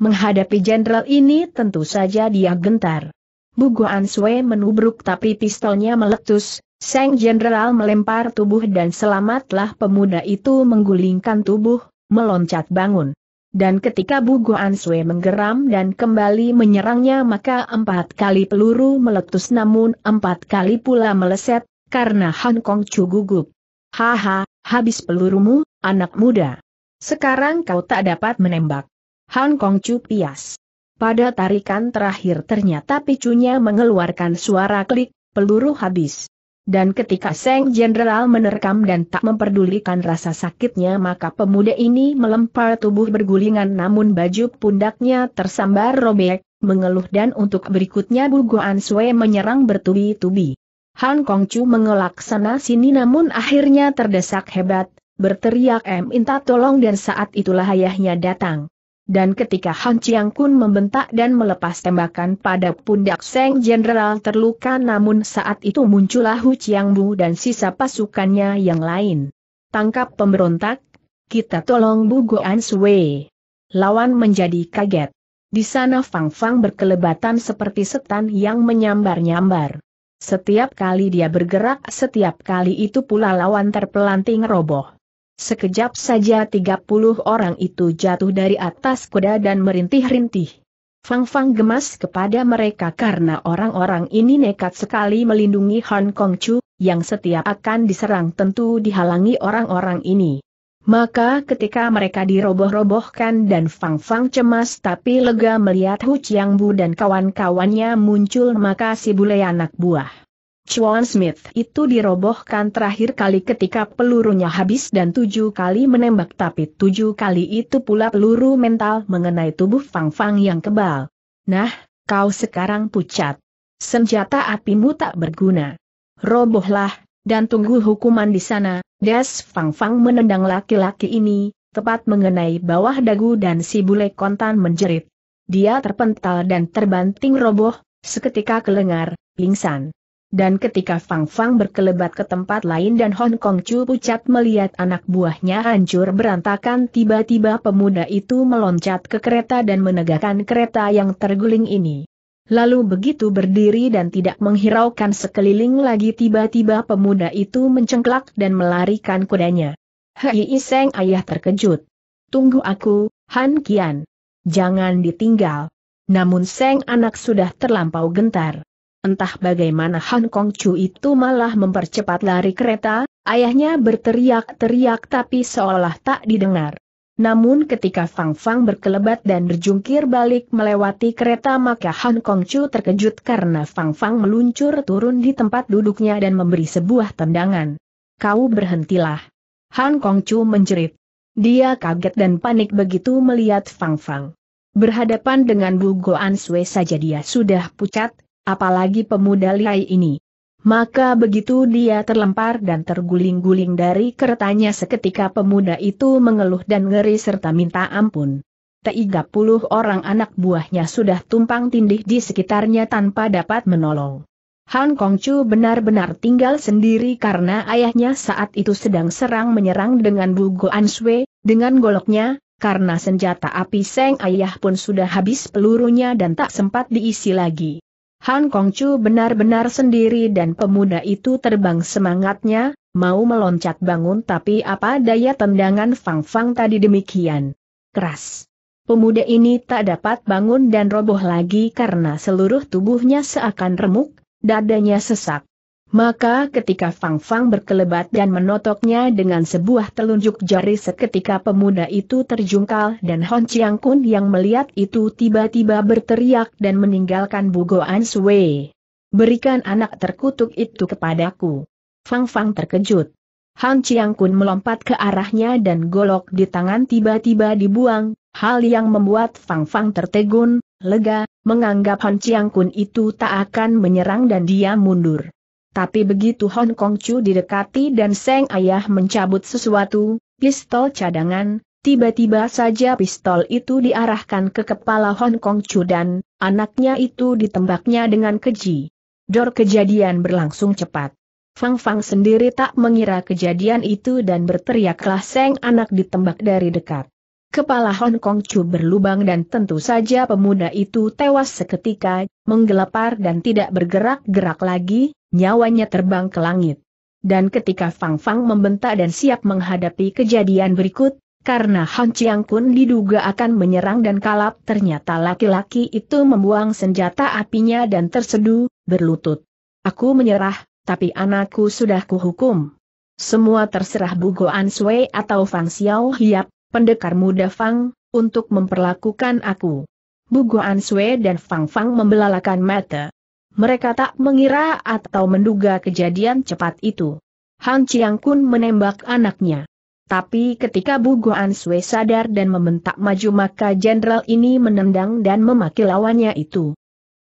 Menghadapi jenderal ini tentu saja dia gentar. Guan Sue menubruk tapi pistolnya meletus, Sang Jenderal melempar tubuh dan selamatlah pemuda itu menggulingkan tubuh, meloncat bangun. Dan ketika Bugo Ansue menggeram dan kembali menyerangnya maka empat kali peluru meletus namun empat kali pula meleset, karena Han Kong Chu gugup. Haha, habis pelurumu, anak muda. Sekarang kau tak dapat menembak. Han Kong Chu pias. Pada tarikan terakhir ternyata picunya mengeluarkan suara klik, peluru habis. Dan ketika Seng Jenderal menerkam dan tak memperdulikan rasa sakitnya maka pemuda ini melempar tubuh bergulingan namun baju pundaknya tersambar robek, mengeluh dan untuk berikutnya Guan Sui menyerang bertubi-tubi. Han Chu mengelak sana sini namun akhirnya terdesak hebat, berteriak minta tolong dan saat itulah ayahnya datang. Dan ketika Han Chiang Kun membentak dan melepas tembakan pada pundak Seng Jenderal terluka namun saat itu muncullah Hu Chiang Bu dan sisa pasukannya yang lain. Tangkap pemberontak, kita tolong Bu Goan Sui. Lawan menjadi kaget. Di sana Fang Fang berkelebatan seperti setan yang menyambar-nyambar. Setiap kali dia bergerak setiap kali itu pula lawan terpelanting roboh. Sekejap saja 30 orang itu jatuh dari atas kuda dan merintih-rintih. Fang Fang gemas kepada mereka karena orang-orang ini nekat sekali melindungi Hong Kong Chu, yang setiap akan diserang tentu dihalangi orang-orang ini. Maka ketika mereka diroboh-robohkan dan Fang Fang cemas tapi lega melihat Hu Chiang Bu dan kawan-kawannya muncul maka si bule anak buah Chuan Smith itu dirobohkan terakhir kali ketika pelurunya habis dan tujuh kali menembak tapi tujuh kali itu pula peluru mental mengenai tubuh Fang Fang yang kebal. Nah, kau sekarang pucat. Senjata apimu tak berguna. Robohlah, dan tunggu hukuman di sana, Des Fang Fang menendang laki-laki ini, tepat mengenai bawah dagu dan si bule kontan menjerit. Dia terpental dan terbanting roboh, seketika kelengar, pingsan. Dan ketika Fang Fang berkelebat ke tempat lain dan Hong Kong Chu pucat melihat anak buahnya hancur berantakan tiba-tiba pemuda itu meloncat ke kereta dan menegakkan kereta yang terguling ini. Lalu begitu berdiri dan tidak menghiraukan sekeliling lagi tiba-tiba pemuda itu mencengklak dan melarikan kudanya. Hei Iseng ayah terkejut. Tunggu aku, Han Kian. Jangan ditinggal. Namun Seng anak sudah terlampau gentar. Entah bagaimana Han Kong Chu itu malah mempercepat lari kereta, ayahnya berteriak-teriak tapi seolah tak didengar. Namun ketika Fang Fang berkelebat dan berjungkir balik melewati kereta maka Han Kong Chu terkejut karena Fang Fang meluncur turun di tempat duduknya dan memberi sebuah tendangan. Kau berhentilah. Han Kong Chu menjerit. Dia kaget dan panik begitu melihat Fang Fang. Berhadapan dengan Bu Goan Sui saja dia sudah pucat, apalagi pemuda liai ini. Maka begitu dia terlempar dan terguling-guling dari keretanya seketika pemuda itu mengeluh dan ngeri serta minta ampun. Tiga puluh orang anak buahnya sudah tumpang tindih di sekitarnya tanpa dapat menolong. Han Kongcu benar-benar tinggal sendiri karena ayahnya saat itu sedang serang menyerang dengan Bu Goan dengan goloknya, karena senjata api Seng ayah pun sudah habis pelurunya dan tak sempat diisi lagi. Han Kongcu benar-benar sendiri dan pemuda itu terbang semangatnya, mau meloncat bangun tapi apa daya tendangan Fang Fang tadi demikian. Keras. Pemuda ini tak dapat bangun dan roboh lagi karena seluruh tubuhnya seakan remuk, dadanya sesak, maka ketika Fang Fang berkelebat dan menotoknya dengan sebuah telunjuk jari seketika pemuda itu terjungkal dan Hon Chiang Kun yang melihat itu tiba-tiba berteriak dan meninggalkan An Sui. Berikan anak terkutuk itu kepadaku. Fang Fang terkejut. Han Chiang Kun melompat ke arahnya dan golok di tangan tiba-tiba dibuang, hal yang membuat Fang Fang tertegun, lega, menganggap Han Chiang Kun itu tak akan menyerang dan dia mundur. Tapi begitu Hong Kong Chu didekati dan Seng Ayah mencabut sesuatu, pistol cadangan, tiba-tiba saja pistol itu diarahkan ke kepala Hong Kong Chu dan anaknya itu ditembaknya dengan keji. Dor kejadian berlangsung cepat. Fang Fang sendiri tak mengira kejadian itu dan berteriaklah Seng anak ditembak dari dekat. Kepala Hong Kong Chu berlubang dan tentu saja pemuda itu tewas seketika, menggelepar dan tidak bergerak-gerak lagi, Nyawanya terbang ke langit. Dan ketika Fang Fang membentak dan siap menghadapi kejadian berikut, karena Han Chiang Kun diduga akan menyerang dan kalap ternyata laki-laki itu membuang senjata apinya dan terseduh, berlutut. Aku menyerah, tapi anakku sudah kuhukum. Semua terserah Bu Goan Sui atau Fang Xiao Hiap, pendekar muda Fang, untuk memperlakukan aku. Bu Goan Sui dan Fang Fang membelalakan mata. Mereka tak mengira atau menduga kejadian cepat itu. Hang Chiang Kun menembak anaknya. Tapi ketika Guan Sui sadar dan membentak maju maka jenderal ini menendang dan memaki lawannya itu.